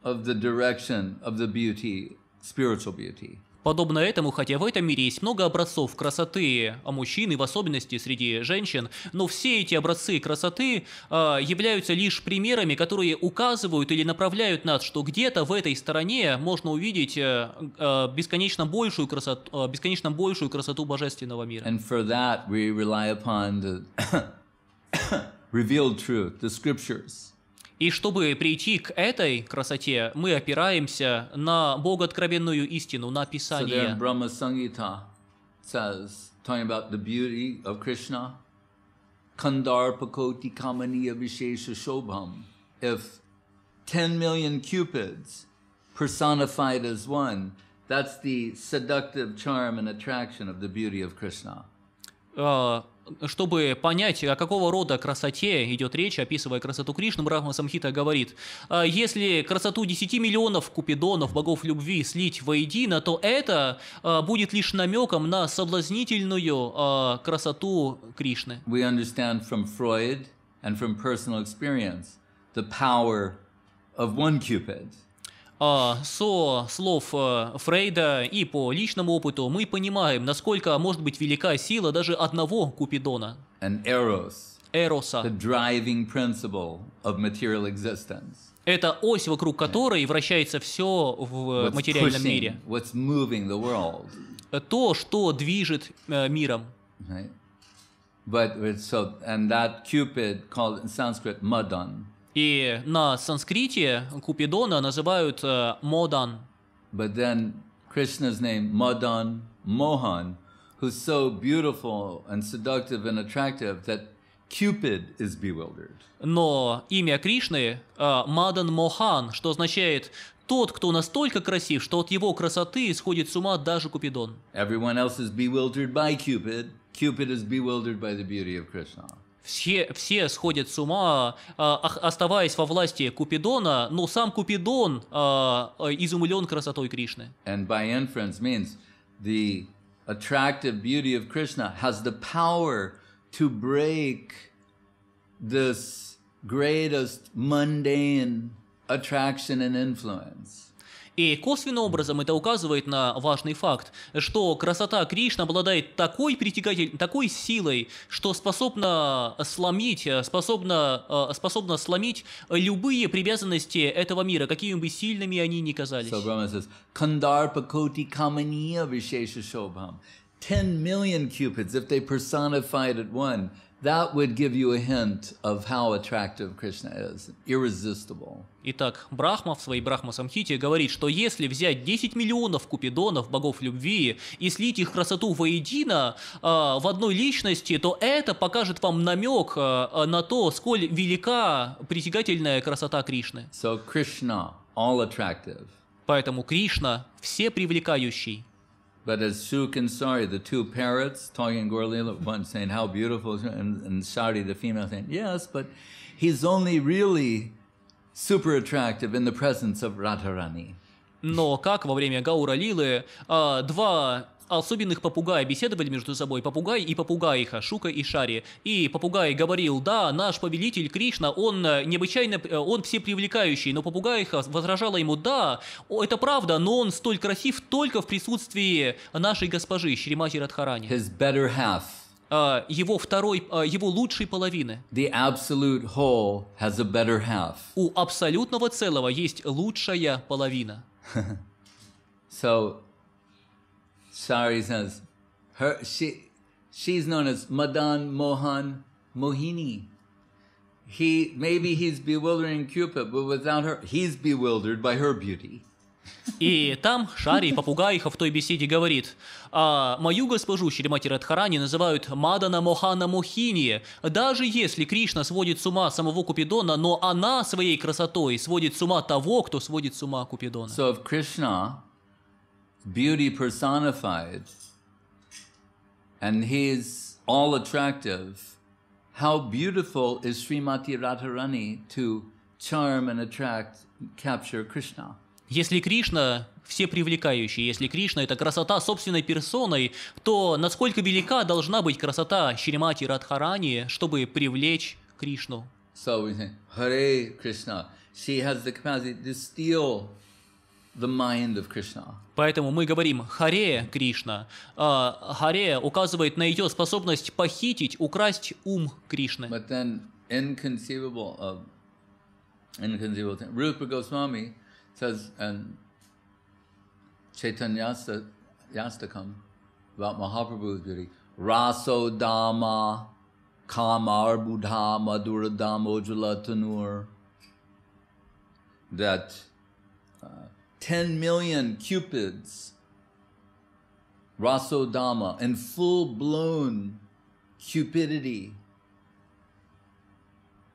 of the direction of the beauty, spiritual beauty. Подобно этому, хотя в этом мире есть много образцов красоты, а мужчины в особенности среди женщин, но все эти образцы красоты э, являются лишь примерами, которые указывают или направляют нас, что где-то в этой стороне можно увидеть э, э, бесконечно большую красоту, э, а, бесконечно большую красоту божественного мира. And for that we rely upon the revealed truth, the scriptures. И чтобы прийти к этой красоте, мы опираемся на Бога откровенную истину, на Писание. So Brahma Sangita says, talking about the beauty of Krishna, Kandarpakoti Kamaniya Vishesha Shobham. If 10 million cupids personified as one, that's the seductive charm and attraction of the beauty of Krishna. Uh, чтобы понять, о какого рода красоте идет речь, описывая красоту Кришны, Брахма Самхита говорит, «А если красоту 10 миллионов купидонов, богов любви, слить воедино, то это а, будет лишь намеком на соблазнительную а, красоту Кришны. We understand from Freud and from personal experience the power of one cupid. А, со слов э, Фрейда и по личному опыту мы понимаем, насколько может быть велика сила даже одного Купидона. Эроса. Это ось, вокруг которой вращается все в э, материальном мире. То, что движет э, миром. But so, and that Cupid called in Sanskrit Madan. И на санскрите Купидона называют э, Модан. But then Krishna's name Madan Mohan, who's so beautiful and seductive and attractive that Cupid is bewildered. Но имя Кришны э, Мадан Мохан, что означает тот, кто настолько красив, что от его красоты исходит с ума даже Купидон. Everyone else is bewildered by Cupid. Cupid is bewildered by the beauty of Krishna. Все, все сходят с ума, оставаясь во власти Купидона, но сам Купидон изумлен красотой Кришны. And by inference means the attractive beauty of Krishna has the power to break this greatest mundane attraction and influence. И косвенным образом это указывает на важный факт, что красота Кришны обладает такой притягатель, такой силой, что способна сломить, способна, э, способна сломить любые привязанности этого мира, какими бы сильными они ни казались. So 10 million cupids if they personified at one. That would give you a hint of how attractive Krishna is, irresistible. Итак, Брахма в своей Брахма Самхите говорит, что если взять 10 миллионов купидонов, богов любви, и слить их красоту воедино э, в одной личности, то это покажет вам намек э, на то, сколь велика притягательная красота Кришны. So Krishna, all attractive. Поэтому Кришна все привлекающий. But as Shuk and Sari, the two parrots, talking in Gorlila, one saying, How beautiful, and, and Sari, the female, saying, Yes, but he's only really super attractive in the presence of Radharani. Но как во время Гаура Лилы два особенных попугая беседовали между собой попугай и попугаиха, Шука и Шари. И попугай говорил, да, наш повелитель Кришна, он э, необычайно, э, он все привлекающий, но попугаиха возражала ему, да, это правда, но он столь красив только в присутствии нашей госпожи Шримати Радхарани. His better half. Uh, его второй, uh, его лучшей половины. The absolute whole has a better half. У абсолютного целого есть лучшая половина. so saris as her she she's known as Madan Mohan Mohini. He maybe he's bewildering Cupid, but without her, he's bewildered by her beauty. И там Шари, попугаиха в той беседе, говорит, а, «Мою госпожу Шримати Радхарани называют Мадана Мохана Мохини, даже если Кришна сводит с ума самого Купидона, но она своей красотой сводит с ума того, кто сводит с ума Купидона». So if Krishna beauty personified, and he's all attractive. How beautiful is Srimati Radharani to charm and attract, capture Krishna? Если Кришна все привлекающие, если Кришна – это красота собственной персоной, то насколько велика должна быть красота Шримати Радхарани, чтобы привлечь Кришну? So we say, Hare Krishna, she has the capacity to steal the mind of Krishna. Поэтому мы говорим «Харе Кришна». Харе указывает на ее способность похитить, украсть ум Кришны. But then inconceivable, uh, inconceivable thing. Rupa Goswami says in Chaitanya Yastakam about Mahaprabhu's beauty, Rasodama Kamarbudha Maduradam Ojula Tanur, that uh, 10 million cupids, rasodama, and full-blown cupidity,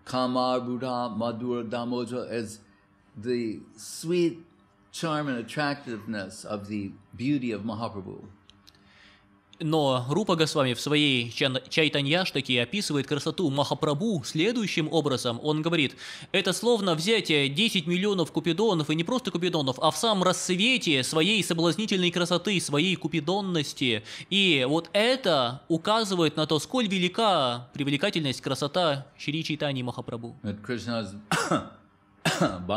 kama, buddha, madhura, damoja, as the sweet charm and attractiveness of the beauty of Mahaprabhu. Но Рупа Госвами в своей Чайтаньяштаке описывает красоту Махапрабу следующим образом. Он говорит, это словно взятие 10 миллионов купидонов, и не просто купидонов, а в самом рассвете своей соблазнительной красоты, своей купидонности. И вот это указывает на то, сколь велика привлекательность, красота Шри Чайтани Махапрабу.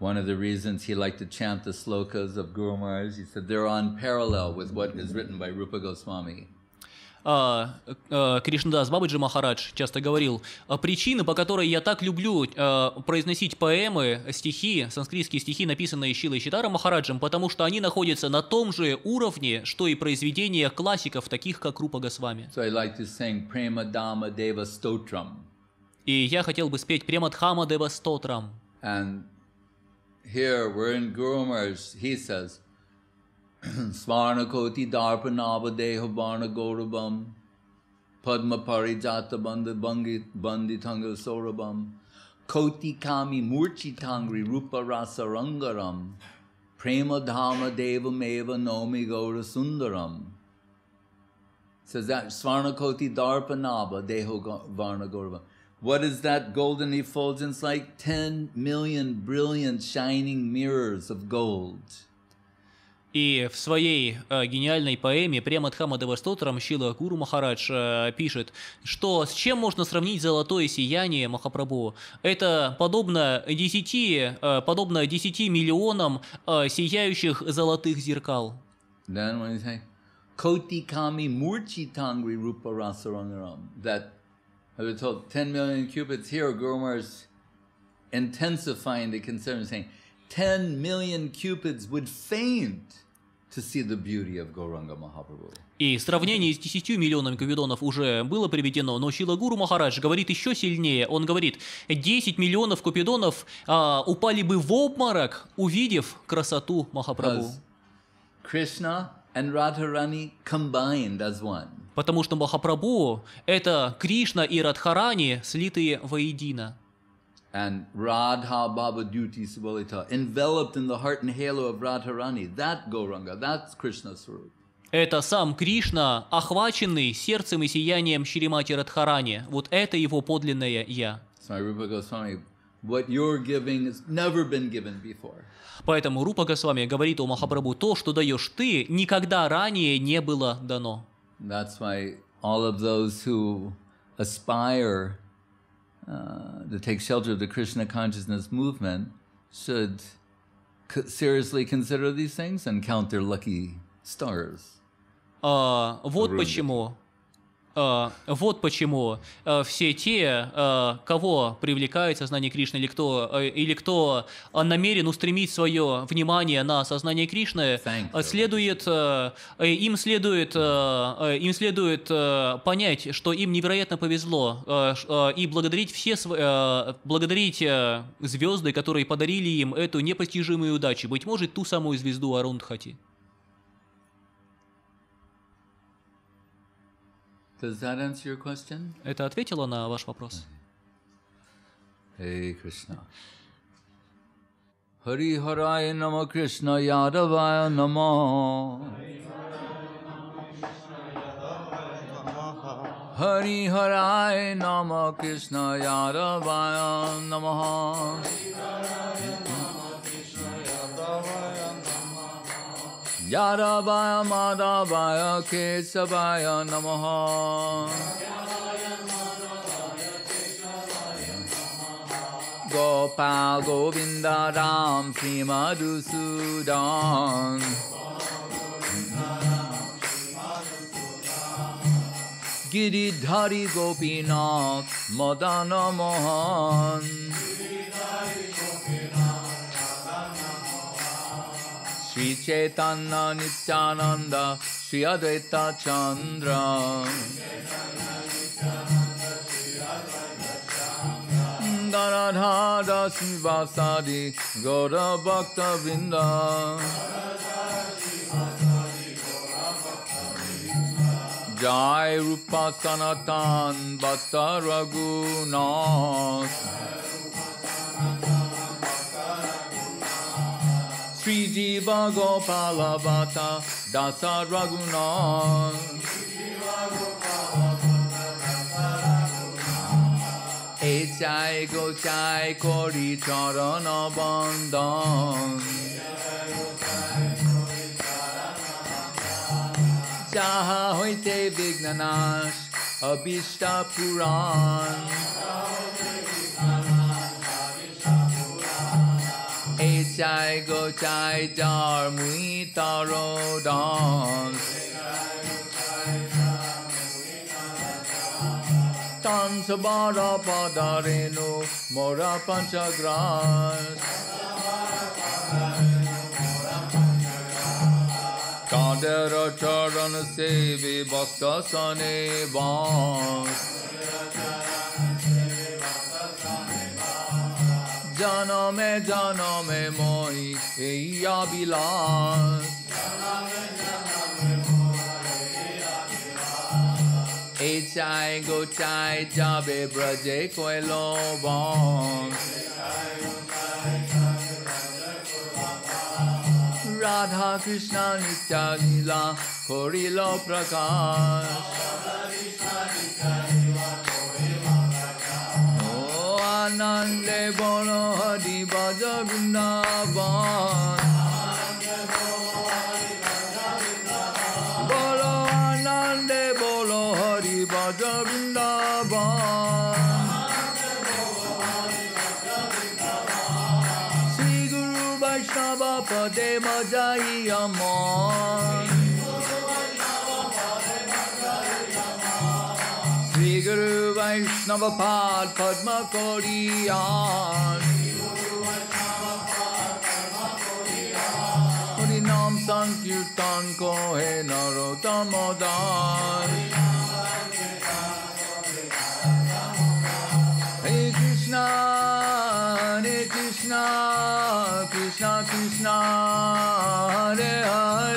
One of the reasons he liked to chant the slokas of Guru Maharaj, he said they're on parallel with what is written by Rupa Goswami. А, а, Кришнадас Бабаджи Махарадж часто говорил, «А причина, по которой я так люблю произносить поэмы, стихи, санскритские стихи, написанные Шилой Читара Махараджем, потому что они находятся на том же уровне, что и произведения классиков, таких как Рупа Госвами. So I like to sing Prema Dama Deva Stotram. И я хотел бы спеть Према Дхама Дева Стотрам. And here we're in Gurumars, he says, Svarnakoti Darpanabadeha Varna Gaurabam, Padma Parijata Banditanga Sorabam, Koti Kami Murchitangri Rupa Rasa Rangaram, Prema Dhamma Deva Meva Nomi gora Sundaram. Says that Svarnakoti Darpanaba Deho Varna What is that golden effulgence like? 10 million brilliant shining mirrors of gold. И в своей э, гениальной поэме прямо от Хамадевастотрам Шила Гуру Махарадж э, пишет, что с чем можно сравнить золотое сияние Махапрабху? Это подобно 10, э, подобно 10 миллионам э, сияющих золотых зеркал. Then when you say, Kotikami Murchitangri Rupa Rasarangaram, that I've been told 10 million cubits here. Guru Maharaj is intensifying the concern, saying 10 million cupids would faint to see the beauty of Gauranga Mahaprabhu. И сравнение с 10 миллионами кубидонов уже было приведено, но Шила Гуру Махарадж говорит еще сильнее. Он говорит, 10 миллионов купидонов а, упали бы в обморок, увидев красоту Махапрабху. Krishna and Radharani combined as one потому что Махапрабху – это Кришна и Радхарани, слитые воедино. And Radha Bhavadyuti Sivalita, enveloped in the heart and halo of Radharani, that Goranga, that's Krishna's Swarup. Это сам Кришна, охваченный сердцем и сиянием Шримати Радхарани. Вот это его подлинное «Я». Поэтому Рупа Госвами говорит о Махапрабху, то, что даешь ты, никогда ранее не было дано. That's why all of those who aspire uh, to take shelter of the Krishna consciousness movement should co- seriously consider these things and count their lucky stars. Uh, вот почему Э, вот почему э, все те, э, кого привлекает сознание Кришны, или кто, или кто намерен устремить свое внимание на сознание Кришны, следует, им следует, им следует понять, что им невероятно повезло, и благодарить, все, благодарить звезды, которые подарили им эту непостижимую удачу, быть может, ту самую звезду Арундхати. Does that answer your question? Это ответило на ваш вопрос? Hey Krishna. Hari Haraya Namo Krishna Yadavaya Namo. Hari Haraya Namo Krishna Yadavaya Namo. Yadavaya Madhavaya Kesavaya Namaha Gopal Govinda Ram Sri Madhusudan Giridhari Gopinath Madana Mohan Sri Chaitanya Nityananda Sri Advaita Chandra Dharadhara Sivasadi Gaura Bhakta Vinda Jai Rupa Sanatan Bhatta Raghunath Jiva Gopalavata Dasa Raghunath. এ চাই গো চাই করি চরণ বন্দন যাহা হইতে বিঘ্ননাশ অবিষ্টা পুরাণ sai go chai char mui ta ro don tan sa ba ra pa da re no mo ra pan cha gras কাদের চরণ সেবি ভক্ত সনে বাস জনমে জনমে মই এই অবিলাস এই চাই গোচাই যাবে ব্রজে কইল রাধা কৃষ্ণ নিত্যা লীলা করিল প্রকাশ আনন্দে বড় হরি বজ বৃন্দাবন বড় আনন্দে বল হরি বজ বৃন্দাবন শ্রী গুরু বৈষ্ণব পদে মজাই অমর Guru Vaishnava Pad Padma Kodiyan Nam Sankirtan Ko He Narottam Modan Hare Krishna Hare Krishna Krishna Krishna Hare Hare